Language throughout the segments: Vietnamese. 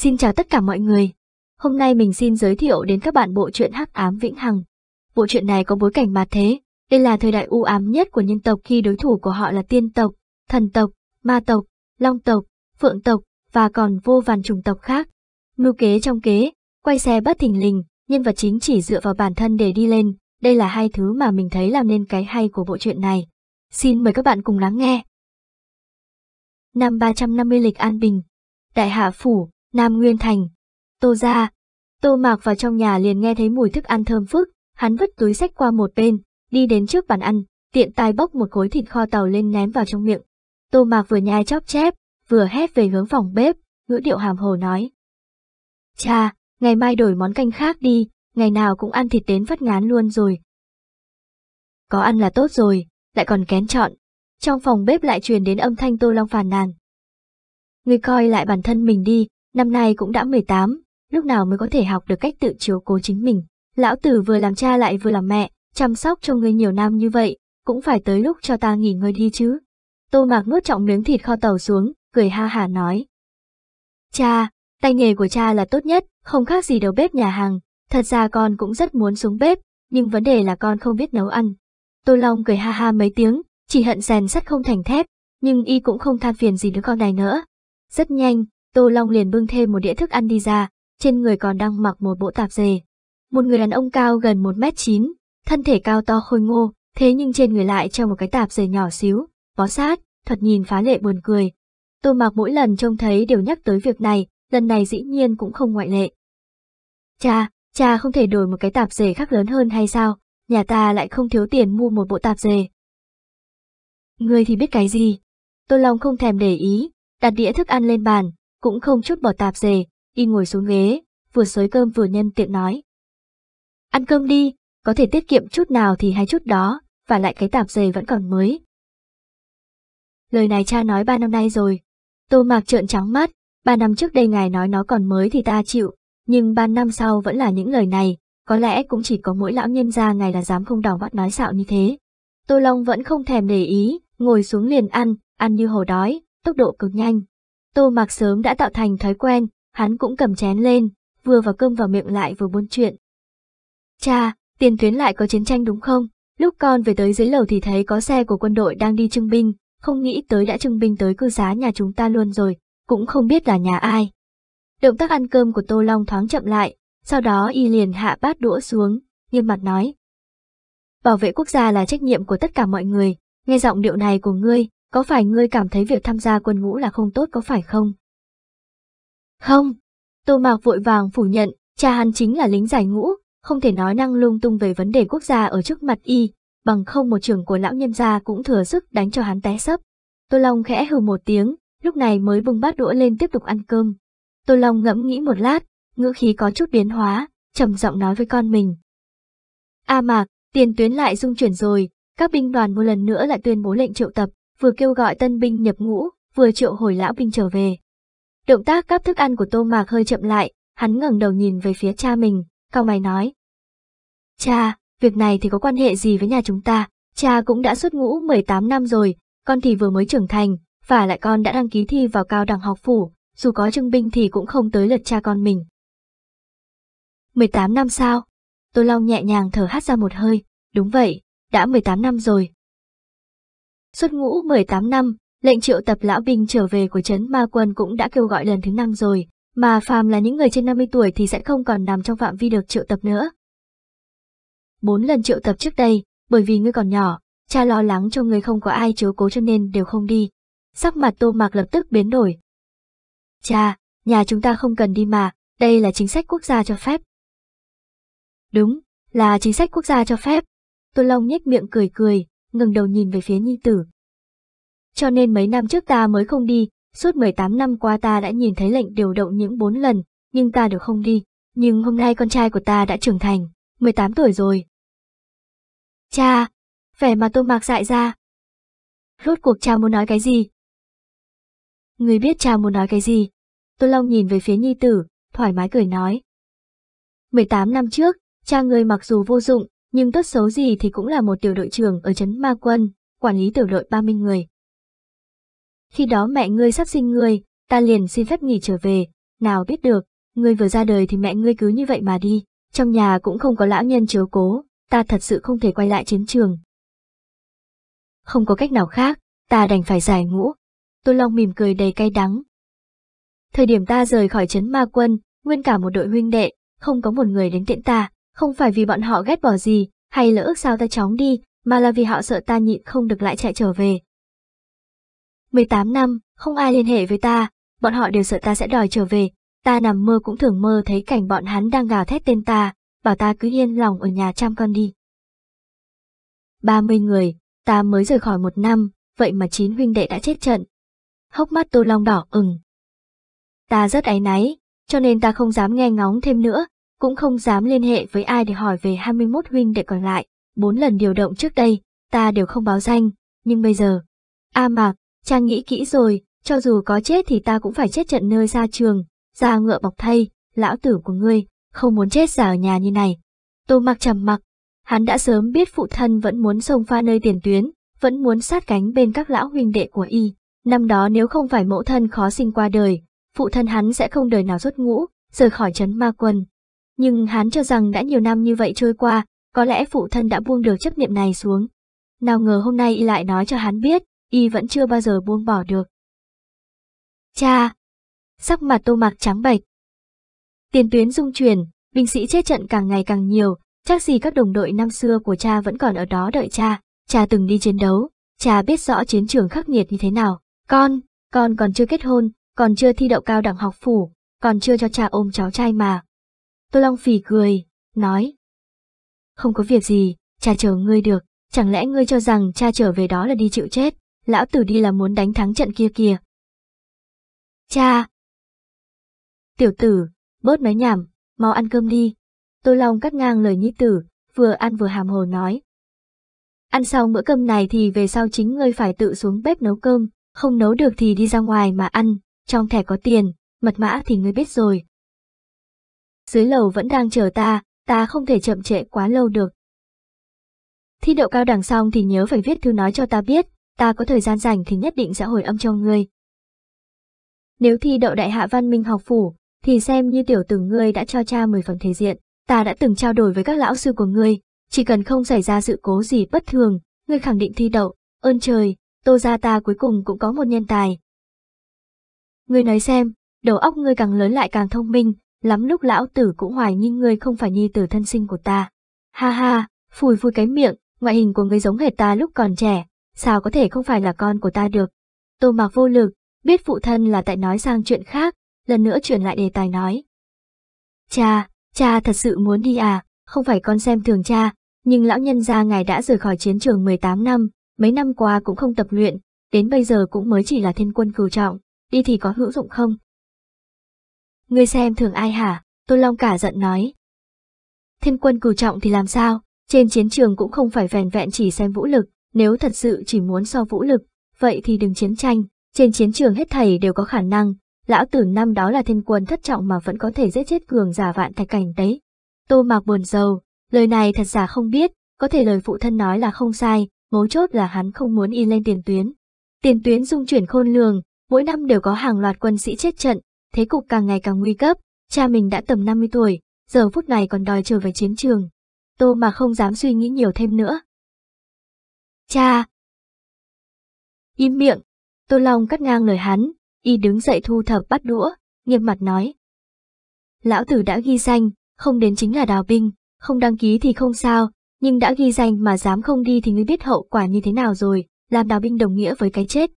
Xin chào tất cả mọi người. Hôm nay mình xin giới thiệu đến các bạn bộ truyện Hắc ám vĩnh hằng. Bộ truyện này có bối cảnh mà thế, đây là thời đại u ám nhất của nhân tộc khi đối thủ của họ là tiên tộc, thần tộc, ma tộc, long tộc, phượng tộc và còn vô vàn chủng tộc khác. Mưu kế trong kế, quay xe bất thình lình, nhân vật chính chỉ dựa vào bản thân để đi lên, đây là hai thứ mà mình thấy làm nên cái hay của bộ truyện này. Xin mời các bạn cùng lắng nghe. Năm 350 lịch An Bình, Đại Hạ Phủ, Nam Nguyên Thành, Tô ra. Tô Mạc vào trong nhà liền nghe thấy mùi thức ăn thơm phức, hắn vứt túi sách qua một bên, đi đến trước bàn ăn, tiện tay bóc một khối thịt kho tàu lên ném vào trong miệng. Tô Mạc vừa nhai chóp chép, vừa hét về hướng phòng bếp, ngữ điệu hàm hồ nói. Cha, ngày mai đổi món canh khác đi, ngày nào cũng ăn thịt đến phát ngán luôn rồi. Có ăn là tốt rồi, lại còn kén chọn. Trong phòng bếp lại truyền đến âm thanh Tô Long phàn nàn. Ngươi coi lại bản thân mình đi, năm nay cũng đã 18, lúc nào mới có thể học được cách tự chiếu cố chính mình. Lão tử vừa làm cha lại vừa làm mẹ, chăm sóc cho người nhiều năm như vậy, cũng phải tới lúc cho ta nghỉ ngơi đi chứ. Tô Mạc nuốt trọng miếng thịt kho tàu xuống, cười ha hả nói. Cha, tay nghề của cha là tốt nhất, không khác gì đầu bếp nhà hàng. Thật ra con cũng rất muốn xuống bếp, nhưng vấn đề là con không biết nấu ăn. Tô Long cười ha ha mấy tiếng, chỉ hận rèn sắt không thành thép, nhưng y cũng không than phiền gì đứa con này nữa. Rất nhanh, Tô Long liền bưng thêm một đĩa thức ăn đi ra, trên người còn đang mặc một bộ tạp dề. Một người đàn ông cao gần 1m9, thân thể cao to khôi ngô, thế nhưng trên người lại treo một cái tạp dề nhỏ xíu, bó sát, thật nhìn phá lệ buồn cười. Tô Mạc mỗi lần trông thấy đều nhắc tới việc này, lần này dĩ nhiên cũng không ngoại lệ. Cha, cha không thể đổi một cái tạp dề khác lớn hơn hay sao, nhà ta lại không thiếu tiền mua một bộ tạp dề. Người thì biết cái gì? Tô Long không thèm để ý, đặt đĩa thức ăn lên bàn, cũng không chút bỏ tạp dề, y ngồi xuống ghế, vừa xới cơm vừa nhân tiện nói. Ăn cơm đi, có thể tiết kiệm chút nào thì hay chút đó, và lại cái tạp dề vẫn còn mới. Lời này cha nói ba năm nay rồi. Tô mạc trợn trắng mắt, ba năm trước đây ngài nói nó còn mới thì ta chịu, nhưng ba năm sau vẫn là những lời này, có lẽ cũng chỉ có mỗi lão nhân gia ngài là dám không đỏ mắt nói xạo như thế. Tô Long vẫn không thèm để ý, ngồi xuống liền ăn, ăn như hổ đói, tốc độ cực nhanh, Tô Mạc sớm đã tạo thành thói quen, hắn cũng cầm chén lên, vừa vào cơm vào miệng lại vừa buôn chuyện. Cha, tiền tuyến lại có chiến tranh đúng không? Lúc con về tới dưới lầu thì thấy có xe của quân đội đang đi trưng binh, không nghĩ tới đã trưng binh tới cư xá nhà chúng ta luôn rồi, cũng không biết là nhà ai. Động tác ăn cơm của Tô Long thoáng chậm lại, sau đó y liền hạ bát đũa xuống, nghiêm mặt nói. Bảo vệ quốc gia là trách nhiệm của tất cả mọi người, nghe giọng điệu này của ngươi, có phải ngươi cảm thấy việc tham gia quân ngũ là không tốt có phải không? Không. Tô Mạc vội vàng phủ nhận, cha hắn chính là lính giải ngũ, không thể nói năng lung tung về vấn đề quốc gia ở trước mặt y, bằng không một trưởng của lão nhân gia cũng thừa sức đánh cho hắn té sấp. Tô Long khẽ hừ một tiếng, lúc này mới bưng bát đũa lên tiếp tục ăn cơm. Tô Long ngẫm nghĩ một lát, ngữ khí có chút biến hóa, trầm giọng nói với con mình. A Mạc, tiền tuyến lại dung chuyển rồi, các binh đoàn một lần nữa lại tuyên bố lệnh triệu tập vừa kêu gọi tân binh nhập ngũ, vừa triệu hồi lão binh trở về. Động tác cắp thức ăn của Tô Mạc hơi chậm lại, hắn ngẩng đầu nhìn về phía cha mình, cao mày nói. Cha, việc này thì có quan hệ gì với nhà chúng ta, cha cũng đã xuất ngũ 18 năm rồi, con thì vừa mới trưởng thành, và lại con đã đăng ký thi vào cao đẳng học phủ, dù có trưng binh thì cũng không tới lượt cha con mình. 18 năm sao? Tô Long nhẹ nhàng thở hắt ra một hơi, đúng vậy, đã 18 năm rồi, Xuất ngũ 18 năm, lệnh triệu tập lão binh trở về của chấn ma quân cũng đã kêu gọi lần thứ năm rồi, mà phàm là những người trên 50 tuổi thì sẽ không còn nằm trong phạm vi được triệu tập nữa. Bốn lần triệu tập trước đây, bởi vì ngươi còn nhỏ, cha lo lắng cho ngươi không có ai chiếu cố cho nên đều không đi. Sắc mặt tô mạc lập tức biến đổi. Cha, nhà chúng ta không cần đi mà, đây là chính sách quốc gia cho phép. Đúng, là chính sách quốc gia cho phép. Tô Long nhếch miệng cười cười, ngừng đầu nhìn về phía nhi tử. Cho nên mấy năm trước ta mới không đi, suốt 18 năm qua ta đã nhìn thấy lệnh điều động những 4 lần, nhưng ta đều không đi, nhưng hôm nay con trai của ta đã trưởng thành, 18 tuổi rồi. Cha, vẻ mà tôi mạc dại ra. Rốt cuộc cha muốn nói cái gì? Người biết cha muốn nói cái gì? Tôi Long nhìn về phía nhi tử, thoải mái cười nói. 18 năm trước, cha người mặc dù vô dụng, nhưng tốt xấu gì thì cũng là một tiểu đội trưởng ở trấn Ma Quân, quản lý tiểu đội 30 người. Khi đó mẹ ngươi sắp sinh ngươi, ta liền xin phép nghỉ trở về, nào biết được, ngươi vừa ra đời thì mẹ ngươi cứ như vậy mà đi, trong nhà cũng không có lão nhân chiếu cố, ta thật sự không thể quay lại chiến trường. Không có cách nào khác, ta đành phải giải ngũ. Tô Long mỉm cười đầy cay đắng. Thời điểm ta rời khỏi trấn ma quân, nguyên cả một đội huynh đệ, không có một người đến tiễn ta không phải vì bọn họ ghét bỏ gì, hay là ước sao ta chóng đi, mà là vì họ sợ ta nhịn không được lại chạy trở về. 18 năm, không ai liên hệ với ta, bọn họ đều sợ ta sẽ đòi trở về, ta nằm mơ cũng thường mơ thấy cảnh bọn hắn đang gào thét tên ta, bảo ta cứ yên lòng ở nhà chăm con đi. 30 người, ta mới rời khỏi một năm, vậy mà chín huynh đệ đã chết trận. Hốc mắt Tô Long đỏ ửng. Ta rất áy náy, cho nên ta không dám nghe ngóng thêm nữa, cũng không dám liên hệ với ai để hỏi về 21 huynh đệ còn lại, bốn lần điều động trước đây, ta đều không báo danh, nhưng bây giờ... A Mạc, Trang nghĩ kỹ rồi, cho dù có chết thì ta cũng phải chết trận nơi xa trường, ra ngựa bọc thay, lão tử của ngươi, không muốn chết giả ở nhà như này. Tô Mạc trầm mặc, hắn đã sớm biết phụ thân vẫn muốn xông pha nơi tiền tuyến, vẫn muốn sát cánh bên các lão huynh đệ của y. Năm đó nếu không phải mẫu thân khó sinh qua đời, phụ thân hắn sẽ không đời nào rốt ngũ, rời khỏi trấn ma quân, nhưng hắn cho rằng đã nhiều năm như vậy trôi qua, có lẽ phụ thân đã buông được chấp niệm này xuống. Nào ngờ hôm nay y lại nói cho hắn biết, y vẫn chưa bao giờ buông bỏ được. Cha! Sắc mặt tô mạc trắng bệch. Tiền tuyến dung chuyển, binh sĩ chết trận càng ngày càng nhiều, chắc gì các đồng đội năm xưa của cha vẫn còn ở đó đợi cha, cha từng đi chiến đấu, cha biết rõ chiến trường khắc nghiệt như thế nào. Con, con còn chưa kết hôn, còn chưa thi đậu cao đẳng học phủ, còn chưa cho cha ôm cháu trai mà, Tô Long phì cười, nói. Không có việc gì, cha chờ ngươi được, chẳng lẽ ngươi cho rằng cha trở về đó là đi chịu chết, lão tử đi là muốn đánh thắng trận kia kìa. Cha! Tiểu tử, bớt nói nhảm, mau ăn cơm đi. Tô Long cắt ngang lời nhi tử, vừa ăn vừa hàm hồ nói. Ăn xong bữa cơm này thì về sau chính ngươi phải tự xuống bếp nấu cơm, không nấu được thì đi ra ngoài mà ăn, trong thẻ có tiền, mật mã thì ngươi biết rồi, dưới lầu vẫn đang chờ ta, ta không thể chậm trễ quá lâu được. Thi đậu cao đẳng xong thì nhớ phải viết thư nói cho ta biết, ta có thời gian rảnh thì nhất định sẽ hồi âm cho ngươi. Nếu thi đậu đại hạ văn minh học phủ, thì xem như tiểu tử ngươi đã cho cha mười phần thể diện, ta đã từng trao đổi với các lão sư của ngươi, chỉ cần không xảy ra sự cố gì bất thường, ngươi khẳng định thi đậu, ơn trời, tô gia ta cuối cùng cũng có một nhân tài. Ngươi nói xem, đầu óc ngươi càng lớn lại càng thông minh, lắm lúc lão tử cũng hoài nghi ngươi không phải nhi tử thân sinh của ta. Ha ha, phùi phùi cái miệng, ngoại hình của ngươi giống hệt ta lúc còn trẻ, sao có thể không phải là con của ta được. Tô mạc vô lực, biết phụ thân là tại nói sang chuyện khác, lần nữa chuyển lại đề tài nói. Cha, cha thật sự muốn đi à, không phải con xem thường cha, nhưng lão nhân gia ngài đã rời khỏi chiến trường 18 năm, mấy năm qua cũng không tập luyện, đến bây giờ cũng mới chỉ là thiên quân cừu trọng, đi thì có hữu dụng không? Ngươi xem thường ai hả? Tôn Long cả giận nói. Thiên quân cử trọng thì làm sao? Trên chiến trường cũng không phải vẻn vẹn chỉ xem vũ lực, nếu thật sự chỉ muốn so vũ lực, vậy thì đừng chiến tranh. Trên chiến trường hết thầy đều có khả năng, lão tử năm đó là thiên quân thất trọng mà vẫn có thể giết chết cường giả vạn thạch cảnh đấy. Tô mạc buồn rầu, lời này thật giả không biết, có thể lời phụ thân nói là không sai, mấu chốt là hắn không muốn y lên tiền tuyến. Tiền tuyến dung chuyển khôn lường, mỗi năm đều có hàng loạt quân sĩ chết trận, thế cục càng ngày càng nguy cấp, cha mình đã tầm 50 tuổi, giờ phút này còn đòi trở về chiến trường. Tô mà không dám suy nghĩ nhiều thêm nữa. Cha! Im miệng! Tô Long cắt ngang lời hắn, y đứng dậy thu thập bắt đũa, nghiêm mặt nói. Lão tử đã ghi danh, không đến chính là đào binh, không đăng ký thì không sao, nhưng đã ghi danh mà dám không đi thì ngươi biết hậu quả như thế nào rồi, làm đào binh đồng nghĩa với cái chết.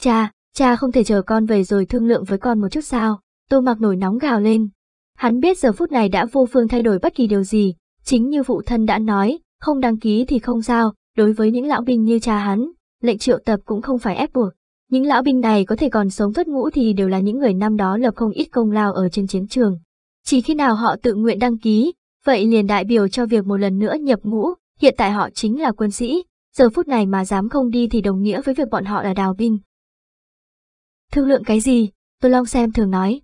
Cha, Cha không thể chờ con về rồi thương lượng với con một chút sao, tô mặc nổi nóng gào lên. Hắn biết giờ phút này đã vô phương thay đổi bất kỳ điều gì, chính như phụ thân đã nói, không đăng ký thì không sao, đối với những lão binh như cha hắn, lệnh triệu tập cũng không phải ép buộc. Những lão binh này có thể còn sống thất ngũ thì đều là những người năm đó lập không ít công lao ở trên chiến trường. Chỉ khi nào họ tự nguyện đăng ký, vậy liền đại biểu cho việc một lần nữa nhập ngũ, hiện tại họ chính là quân sĩ, giờ phút này mà dám không đi thì đồng nghĩa với việc bọn họ là đào binh. Thương lượng cái gì? Tô Long xem thường nói.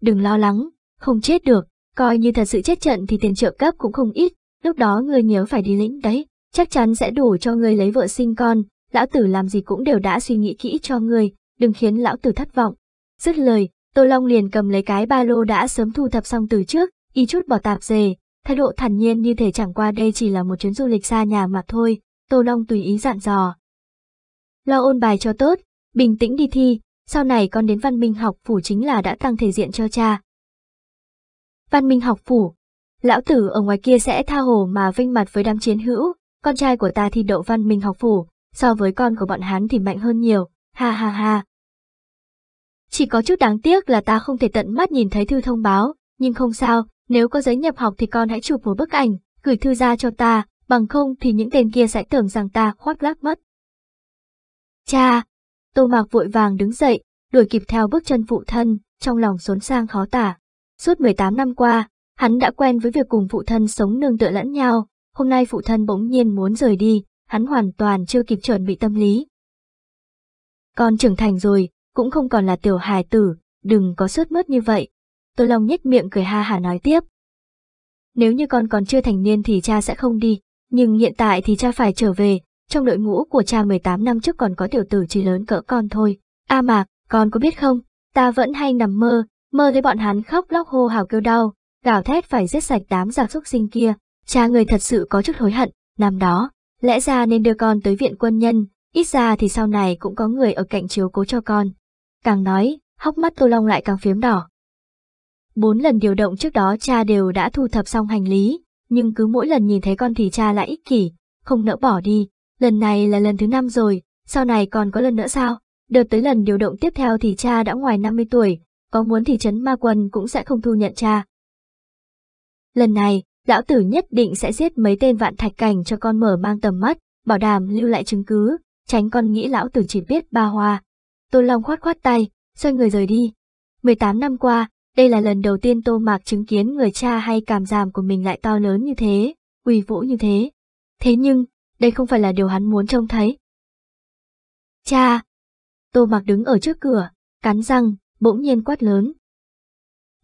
Đừng lo lắng, không chết được, coi như thật sự chết trận thì tiền trợ cấp cũng không ít, lúc đó người nhớ phải đi lĩnh đấy, chắc chắn sẽ đủ cho người lấy vợ sinh con, lão tử làm gì cũng đều đã suy nghĩ kỹ cho người, đừng khiến lão tử thất vọng. Dứt lời, Tô Long liền cầm lấy cái ba lô đã sớm thu thập xong từ trước, y chút bỏ tạp dề, thái độ thản nhiên như thể chẳng qua đây chỉ là một chuyến du lịch xa nhà mà thôi, Tô Long tùy ý dặn dò. Lo ôn bài cho tốt, bình tĩnh đi thi, sau này con đến văn minh học phủ chính là đã tăng thể diện cho cha. Văn minh học phủ, lão tử ở ngoài kia sẽ tha hồ mà vinh mặt với đám chiến hữu, con trai của ta thi đậu văn minh học phủ, so với con của bọn hắn thì mạnh hơn nhiều, ha ha ha. Chỉ có chút đáng tiếc là ta không thể tận mắt nhìn thấy thư thông báo, nhưng không sao, nếu có giấy nhập học thì con hãy chụp một bức ảnh, gửi thư ra cho ta, bằng không thì những tên kia sẽ tưởng rằng ta khoác lác mất. Cha, Tô Mạc vội vàng đứng dậy, đuổi kịp theo bước chân phụ thân, trong lòng xốn sang khó tả. Suốt 18 năm qua, hắn đã quen với việc cùng phụ thân sống nương tựa lẫn nhau, hôm nay phụ thân bỗng nhiên muốn rời đi, hắn hoàn toàn chưa kịp chuẩn bị tâm lý. Con trưởng thành rồi, cũng không còn là tiểu hài tử, đừng có sớt mướt như vậy. Tô Long nhếch miệng cười ha hả nói tiếp. Nếu như con còn chưa thành niên thì cha sẽ không đi, nhưng hiện tại thì cha phải trở về, trong đội ngũ của cha 18 năm trước còn có tiểu tử chỉ lớn cỡ con thôi. A à Mạc, con có biết không, ta vẫn hay nằm mơ, mơ thấy bọn hắn khóc lóc hô hào kêu đau, gào thét phải giết sạch đám giặc súc sinh kia. Cha người thật sự có chút hối hận, năm đó, lẽ ra nên đưa con tới viện quân nhân, ít ra thì sau này cũng có người ở cạnh chiếu cố cho con. Càng nói, hóc mắt Tô Long lại càng phiếm đỏ. Bốn lần điều động trước đó cha đều đã thu thập xong hành lý, nhưng cứ mỗi lần nhìn thấy con thì cha lại ích kỷ, không nỡ bỏ đi, lần này là lần thứ năm rồi, sau này còn có lần nữa sao? Đợt tới lần điều động tiếp theo thì cha đã ngoài 50 tuổi, có muốn thì chấn ma quân cũng sẽ không thu nhận cha. Lần này, lão tử nhất định sẽ giết mấy tên vạn thạch cảnh cho con mở mang tầm mắt, bảo đảm lưu lại chứng cứ, tránh con nghĩ lão tử chỉ biết ba hoa. Tô Long khoát khoát tay, xoay người rời đi. 18 năm qua, đây là lần đầu tiên Tô Mạc chứng kiến người cha hay cảm giảm của mình lại to lớn như thế, uy vũ như thế. Thế nhưng, đây không phải là điều hắn muốn trông thấy. Cha! Tô mặc đứng ở trước cửa, cắn răng, bỗng nhiên quát lớn.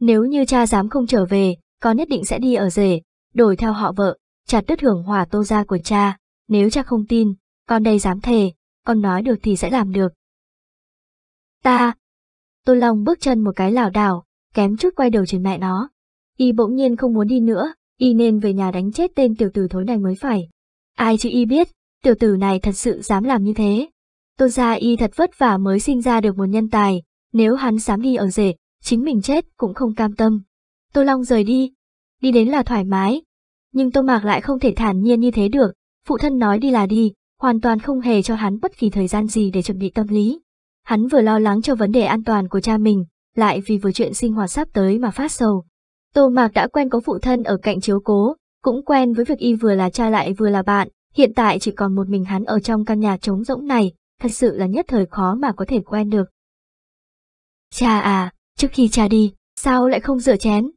Nếu như cha dám không trở về, con nhất định sẽ đi ở rể, đổi theo họ vợ, chặt đứt hưởng hòa tô gia của cha, nếu cha không tin, con đây dám thề, con nói được thì sẽ làm được. Ta! Tô Long bước chân một cái lảo đảo, kém chút quay đầu trên mẹ nó. Y bỗng nhiên không muốn đi nữa, y nên về nhà đánh chết tên tiểu tử thối này mới phải. Ai chứ y biết, tiểu tử này thật sự dám làm như thế. Tôn gia y thật vất vả mới sinh ra được một nhân tài, nếu hắn dám đi ở rể, chính mình chết cũng không cam tâm. Tô Long rời đi, đi đến là thoải mái, nhưng Tô Mạc lại không thể thản nhiên như thế được, phụ thân nói đi là đi, hoàn toàn không hề cho hắn bất kỳ thời gian gì để chuẩn bị tâm lý. Hắn vừa lo lắng cho vấn đề an toàn của cha mình, lại vì vừa chuyện sinh hoạt sắp tới mà phát sầu. Tô Mạc đã quen có phụ thân ở cạnh chiếu cố, cũng quen với việc y vừa là cha lại vừa là bạn, hiện tại chỉ còn một mình hắn ở trong căn nhà trống rỗng này, thật sự là nhất thời khó mà có thể quen được. Cha à, trước khi cha đi, sao lại không rửa chén?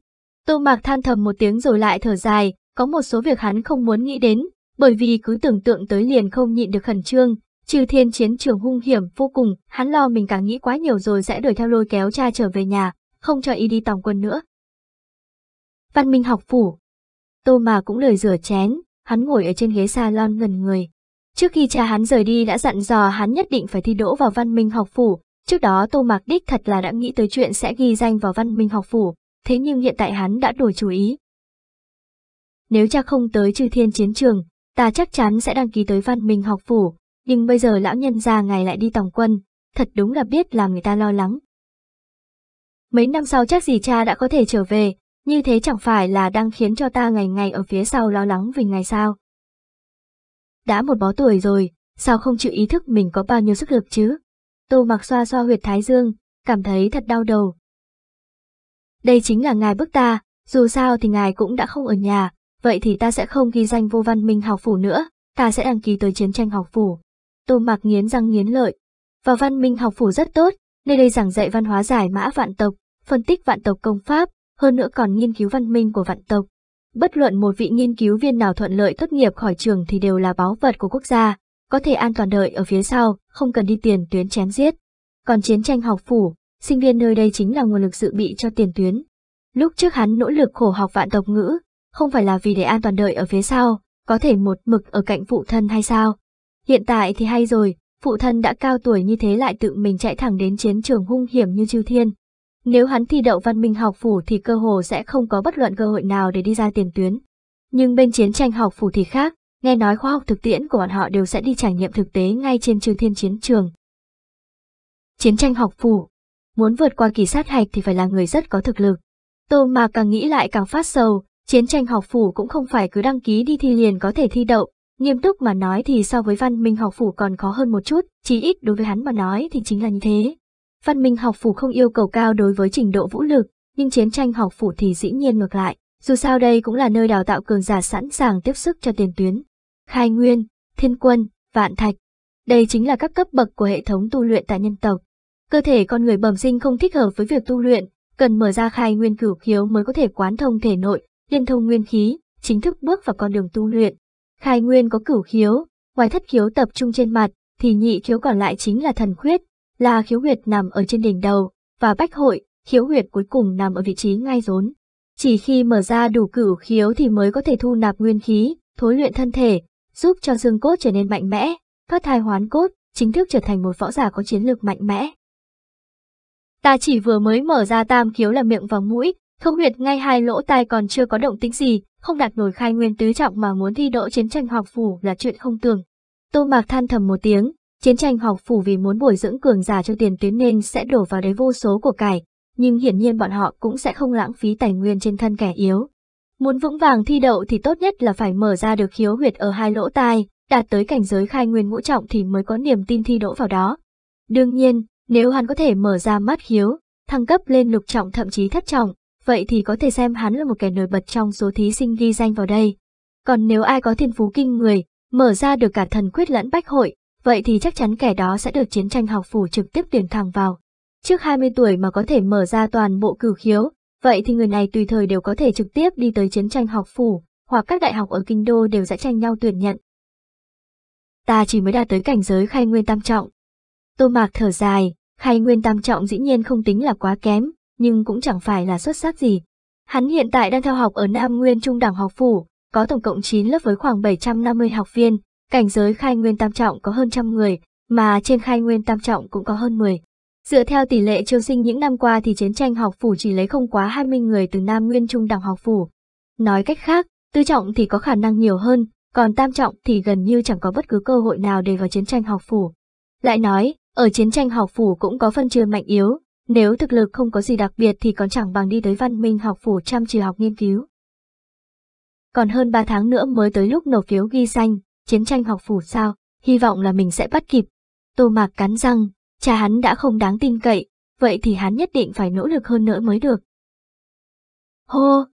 Tô Mạc than thầm một tiếng rồi lại thở dài, có một số việc hắn không muốn nghĩ đến, bởi vì cứ tưởng tượng tới liền không nhịn được khẩn trương, trừ thiên chiến trường hung hiểm vô cùng, hắn lo mình càng nghĩ quá nhiều rồi sẽ đuổi theo lôi kéo cha trở về nhà, không cho y đi tòng quân nữa. Văn minh học phủ, Tô mà cũng lời rửa chén, hắn ngồi ở trên ghế salon gần người. Trước khi cha hắn rời đi đã dặn dò hắn nhất định phải thi đỗ vào văn minh học phủ, trước đó Tô Mạc Đích thật là đã nghĩ tới chuyện sẽ ghi danh vào văn minh học phủ, thế nhưng hiện tại hắn đã đổi chú ý. Nếu cha không tới trừ thiên chiến trường, ta chắc chắn sẽ đăng ký tới văn minh học phủ, nhưng bây giờ lão nhân già ngày lại đi tòng quân, thật đúng là biết làm người ta lo lắng. Mấy năm sau chắc gì cha đã có thể trở về, như thế chẳng phải là đang khiến cho ta ngày ngày ở phía sau lo lắng vì ngày sao. Đã một bó tuổi rồi, sao không chịu ý thức mình có bao nhiêu sức lực chứ? Tô mặc xoa xoa huyệt thái dương, cảm thấy thật đau đầu. Đây chính là ngài bức ta, dù sao thì ngài cũng đã không ở nhà, vậy thì ta sẽ không ghi danh vô văn minh học phủ nữa, ta sẽ đăng ký tới chiến tranh học phủ. Tô mặc nghiến răng nghiến lợi. Và văn minh học phủ rất tốt, nơi đây giảng dạy văn hóa giải mã vạn tộc, phân tích vạn tộc công pháp, hơn nữa còn nghiên cứu văn minh của vạn tộc. Bất luận một vị nghiên cứu viên nào thuận lợi tốt nghiệp khỏi trường thì đều là báu vật của quốc gia, có thể an toàn đợi ở phía sau, không cần đi tiền tuyến chém giết. Còn chiến tranh học phủ, sinh viên nơi đây chính là nguồn lực dự bị cho tiền tuyến. Lúc trước hắn nỗ lực khổ học vạn tộc ngữ, không phải là vì để an toàn đợi ở phía sau, có thể một mực ở cạnh phụ thân hay sao? Hiện tại thì hay rồi, phụ thân đã cao tuổi như thế lại tự mình chạy thẳng đến chiến trường hung hiểm như Chư Thiên, nếu hắn thi đậu văn minh học phủ thì cơ hồ sẽ không có bất luận cơ hội nào để đi ra tiền tuyến. Nhưng bên chiến tranh học phủ thì khác, nghe nói khoa học thực tiễn của bọn họ đều sẽ đi trải nghiệm thực tế ngay trên trường thiên chiến trường. Chiến tranh học phủ Muốn vượt qua kỳ sát hạch thì phải là người rất có thực lực. Tô mà càng nghĩ lại càng phát sầu, chiến tranh học phủ cũng không phải cứ đăng ký đi thi liền có thể thi đậu, Nghiêm túc mà nói thì so với văn minh học phủ còn khó hơn một chút, chí ít đối với hắn mà nói thì chính là như thế, Văn minh học phủ không yêu cầu cao đối với trình độ vũ lực, nhưng chiến tranh học phủ thì dĩ nhiên ngược lại, dù sao đây cũng là nơi đào tạo cường giả sẵn sàng tiếp sức cho tiền tuyến. Khai Nguyên, Thiên Quân, Vạn Thạch. Đây chính là các cấp bậc của hệ thống tu luyện tại nhân tộc. Cơ thể con người bẩm sinh không thích hợp với việc tu luyện, cần mở ra khai nguyên cửu khiếu mới có thể quán thông thể nội, liên thông nguyên khí, chính thức bước vào con đường tu luyện. Khai nguyên có cửu khiếu, ngoài thất khiếu tập trung trên mặt, thì nhị khiếu còn lại chính là thần khuyết, là khiếu huyệt nằm ở trên đỉnh đầu, và bách hội, khiếu huyệt cuối cùng nằm ở vị trí ngay rốn. Chỉ khi mở ra đủ cửu khiếu thì mới có thể thu nạp nguyên khí, thối luyện thân thể, giúp cho xương cốt trở nên mạnh mẽ, thoát thai hoán cốt, chính thức trở thành một võ giả có chiến lược mạnh mẽ. Ta chỉ vừa mới mở ra tam khiếu là miệng và mũi, thông huyệt ngay hai lỗ tai còn chưa có động tĩnh gì, không đạt nổi khai nguyên tứ trọng mà muốn thi đỗ chiến tranh học phủ là chuyện không tưởng. Tô Mạc than thầm một tiếng, Chiến tranh học phủ vì muốn bồi dưỡng cường giả cho tiền tuyến nên sẽ đổ vào đấy vô số của cải, nhưng hiển nhiên bọn họ cũng sẽ không lãng phí tài nguyên trên thân kẻ yếu. Muốn vững vàng thi đậu thì tốt nhất là phải mở ra được khiếu huyệt ở hai lỗ tai, đạt tới cảnh giới khai nguyên ngũ trọng thì mới có niềm tin thi đỗ vào đó. Đương nhiên, nếu hắn có thể mở ra mắt khiếu, thăng cấp lên lục trọng thậm chí thất trọng, vậy thì có thể xem hắn là một kẻ nổi bật trong số thí sinh ghi danh vào đây. Còn nếu ai có thiên phú kinh người, mở ra được cả thần quyết lẫn bách hội, vậy thì chắc chắn kẻ đó sẽ được chiến tranh học phủ trực tiếp tuyển thẳng vào. Trước 20 tuổi mà có thể mở ra toàn bộ cửu khiếu, vậy thì người này tùy thời đều có thể trực tiếp đi tới chiến tranh học phủ, hoặc các đại học ở kinh đô đều sẽ tranh nhau tuyển nhận. Ta chỉ mới đạt tới cảnh giới khai nguyên tam trọng. Tô Mạc thở dài, khai nguyên tam trọng dĩ nhiên không tính là quá kém, nhưng cũng chẳng phải là xuất sắc gì. Hắn hiện tại đang theo học ở Nam Nguyên Trung đẳng học phủ, có tổng cộng 9 lớp với khoảng 750 học viên, Cảnh giới khai nguyên tam trọng có hơn trăm người, mà trên khai nguyên tam trọng cũng có hơn 10. Dựa theo tỷ lệ triêu sinh những năm qua thì chiến tranh học phủ chỉ lấy không quá 20 người từ Nam Nguyên Trung đẳng học phủ. Nói cách khác, tư trọng thì có khả năng nhiều hơn, còn tam trọng thì gần như chẳng có bất cứ cơ hội nào để vào chiến tranh học phủ. Lại nói, ở chiến tranh học phủ cũng có phân chia mạnh yếu, nếu thực lực không có gì đặc biệt thì còn chẳng bằng đi tới văn minh học phủ chăm chỉ học nghiên cứu. Còn hơn 3 tháng nữa mới tới lúc nộp phiếu ghi danh, chiến tranh học phủ sao, hy vọng là mình sẽ bắt kịp. Tô Mạc cắn răng, cha hắn đã không đáng tin cậy, vậy thì hắn nhất định phải nỗ lực hơn nữa mới được. Hô!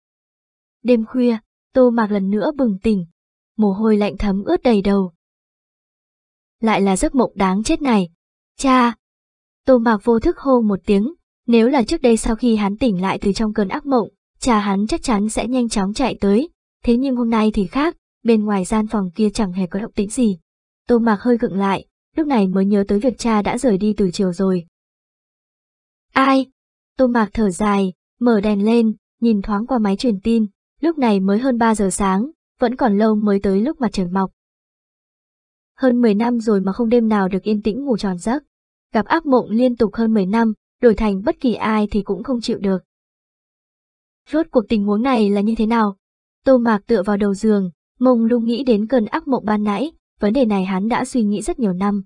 Đêm khuya, Tô Mạc lần nữa bừng tỉnh, mồ hôi lạnh thấm ướt đầy đầu. Lại là giấc mộng đáng chết này. Cha! Tô Mạc vô thức hô một tiếng, nếu là trước đây sau khi hắn tỉnh lại từ trong cơn ác mộng, cha hắn chắc chắn sẽ nhanh chóng chạy tới, thế nhưng hôm nay thì khác, bên ngoài gian phòng kia chẳng hề có động tĩnh gì. Tô Mạc hơi gượng lại, lúc này mới nhớ tới việc cha đã rời đi từ chiều rồi. Ai? Tô Mạc thở dài, mở đèn lên, nhìn thoáng qua máy truyền tin, lúc này mới hơn 3 giờ sáng, vẫn còn lâu mới tới lúc mặt trời mọc. Hơn 10 năm rồi mà không đêm nào được yên tĩnh ngủ tròn giấc. Gặp ác mộng liên tục hơn 10 năm, đổi thành bất kỳ ai thì cũng không chịu được. Rốt cuộc tình huống này là như thế nào? Tô Mạc tựa vào đầu giường, Mông lung nghĩ đến cơn ác mộng ban nãy, vấn đề này hắn đã suy nghĩ rất nhiều năm,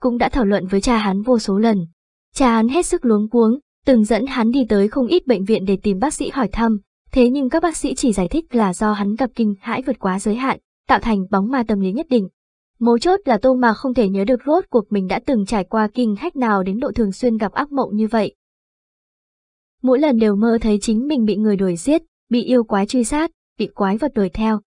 cũng đã thảo luận với cha hắn vô số lần. Cha hắn hết sức luống cuống, từng dẫn hắn đi tới không ít bệnh viện để tìm bác sĩ hỏi thăm, thế nhưng các bác sĩ chỉ giải thích là do hắn gặp kinh hãi vượt quá giới hạn, tạo thành bóng ma tâm lý nhất định. Mấu chốt là Tô mà không thể nhớ được rốt cuộc mình đã từng trải qua kinh hách nào đến độ thường xuyên gặp ác mộng như vậy. Mỗi lần đều mơ thấy chính mình bị người đuổi giết, bị yêu quái truy sát, bị quái vật đuổi theo,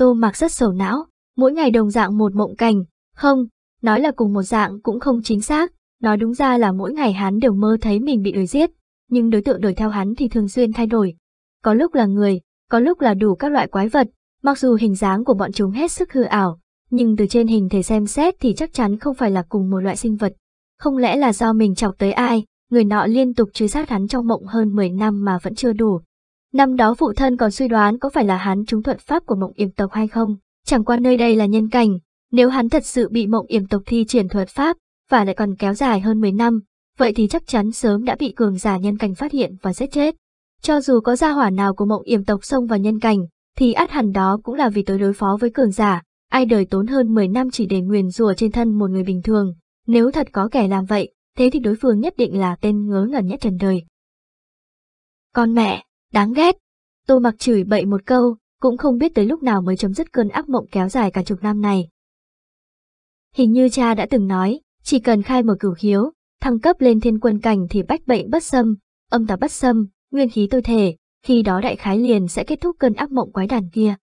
Tô Mạc rất sầu não, mỗi ngày đồng dạng một mộng cảnh, không, nói là cùng một dạng cũng không chính xác, nói đúng ra là mỗi ngày hắn đều mơ thấy mình bị đuổi giết, nhưng đối tượng đuổi theo hắn thì thường xuyên thay đổi. Có lúc là người, có lúc là đủ các loại quái vật, mặc dù hình dáng của bọn chúng hết sức hư ảo, nhưng từ trên hình thể xem xét thì chắc chắn không phải là cùng một loại sinh vật. Không lẽ là do mình chọc tới ai, người nọ liên tục truy sát hắn trong mộng hơn 10 năm mà vẫn chưa đủ, Năm đó phụ thân còn suy đoán có phải là hắn trúng thuật pháp của mộng yểm tộc hay không. Chẳng qua nơi đây là nhân cảnh, nếu hắn thật sự bị mộng yểm tộc thi triển thuật pháp, và lại còn kéo dài hơn 10 năm, vậy thì chắc chắn sớm đã bị cường giả nhân cảnh phát hiện và giết chết. Cho dù có gia hỏa nào của mộng yểm tộc xông vào nhân cảnh, thì át hẳn đó cũng là vì tới đối phó với cường giả, ai đời tốn hơn 10 năm chỉ để nguyền rủa trên thân một người bình thường, nếu thật có kẻ làm vậy, thế thì đối phương nhất định là tên ngớ ngẩn nhất trần đời. Con mẹ, Đáng ghét! Tô mặc chửi bậy một câu, cũng không biết tới lúc nào mới chấm dứt cơn ác mộng kéo dài cả chục năm này. Hình như cha đã từng nói, chỉ cần khai mở cửu hiếu, thăng cấp lên thiên quân cảnh thì bách bệnh bất xâm, âm tà bất xâm, nguyên khí tôi thể, khi đó đại khái liền sẽ kết thúc cơn ác mộng quái đàn kia.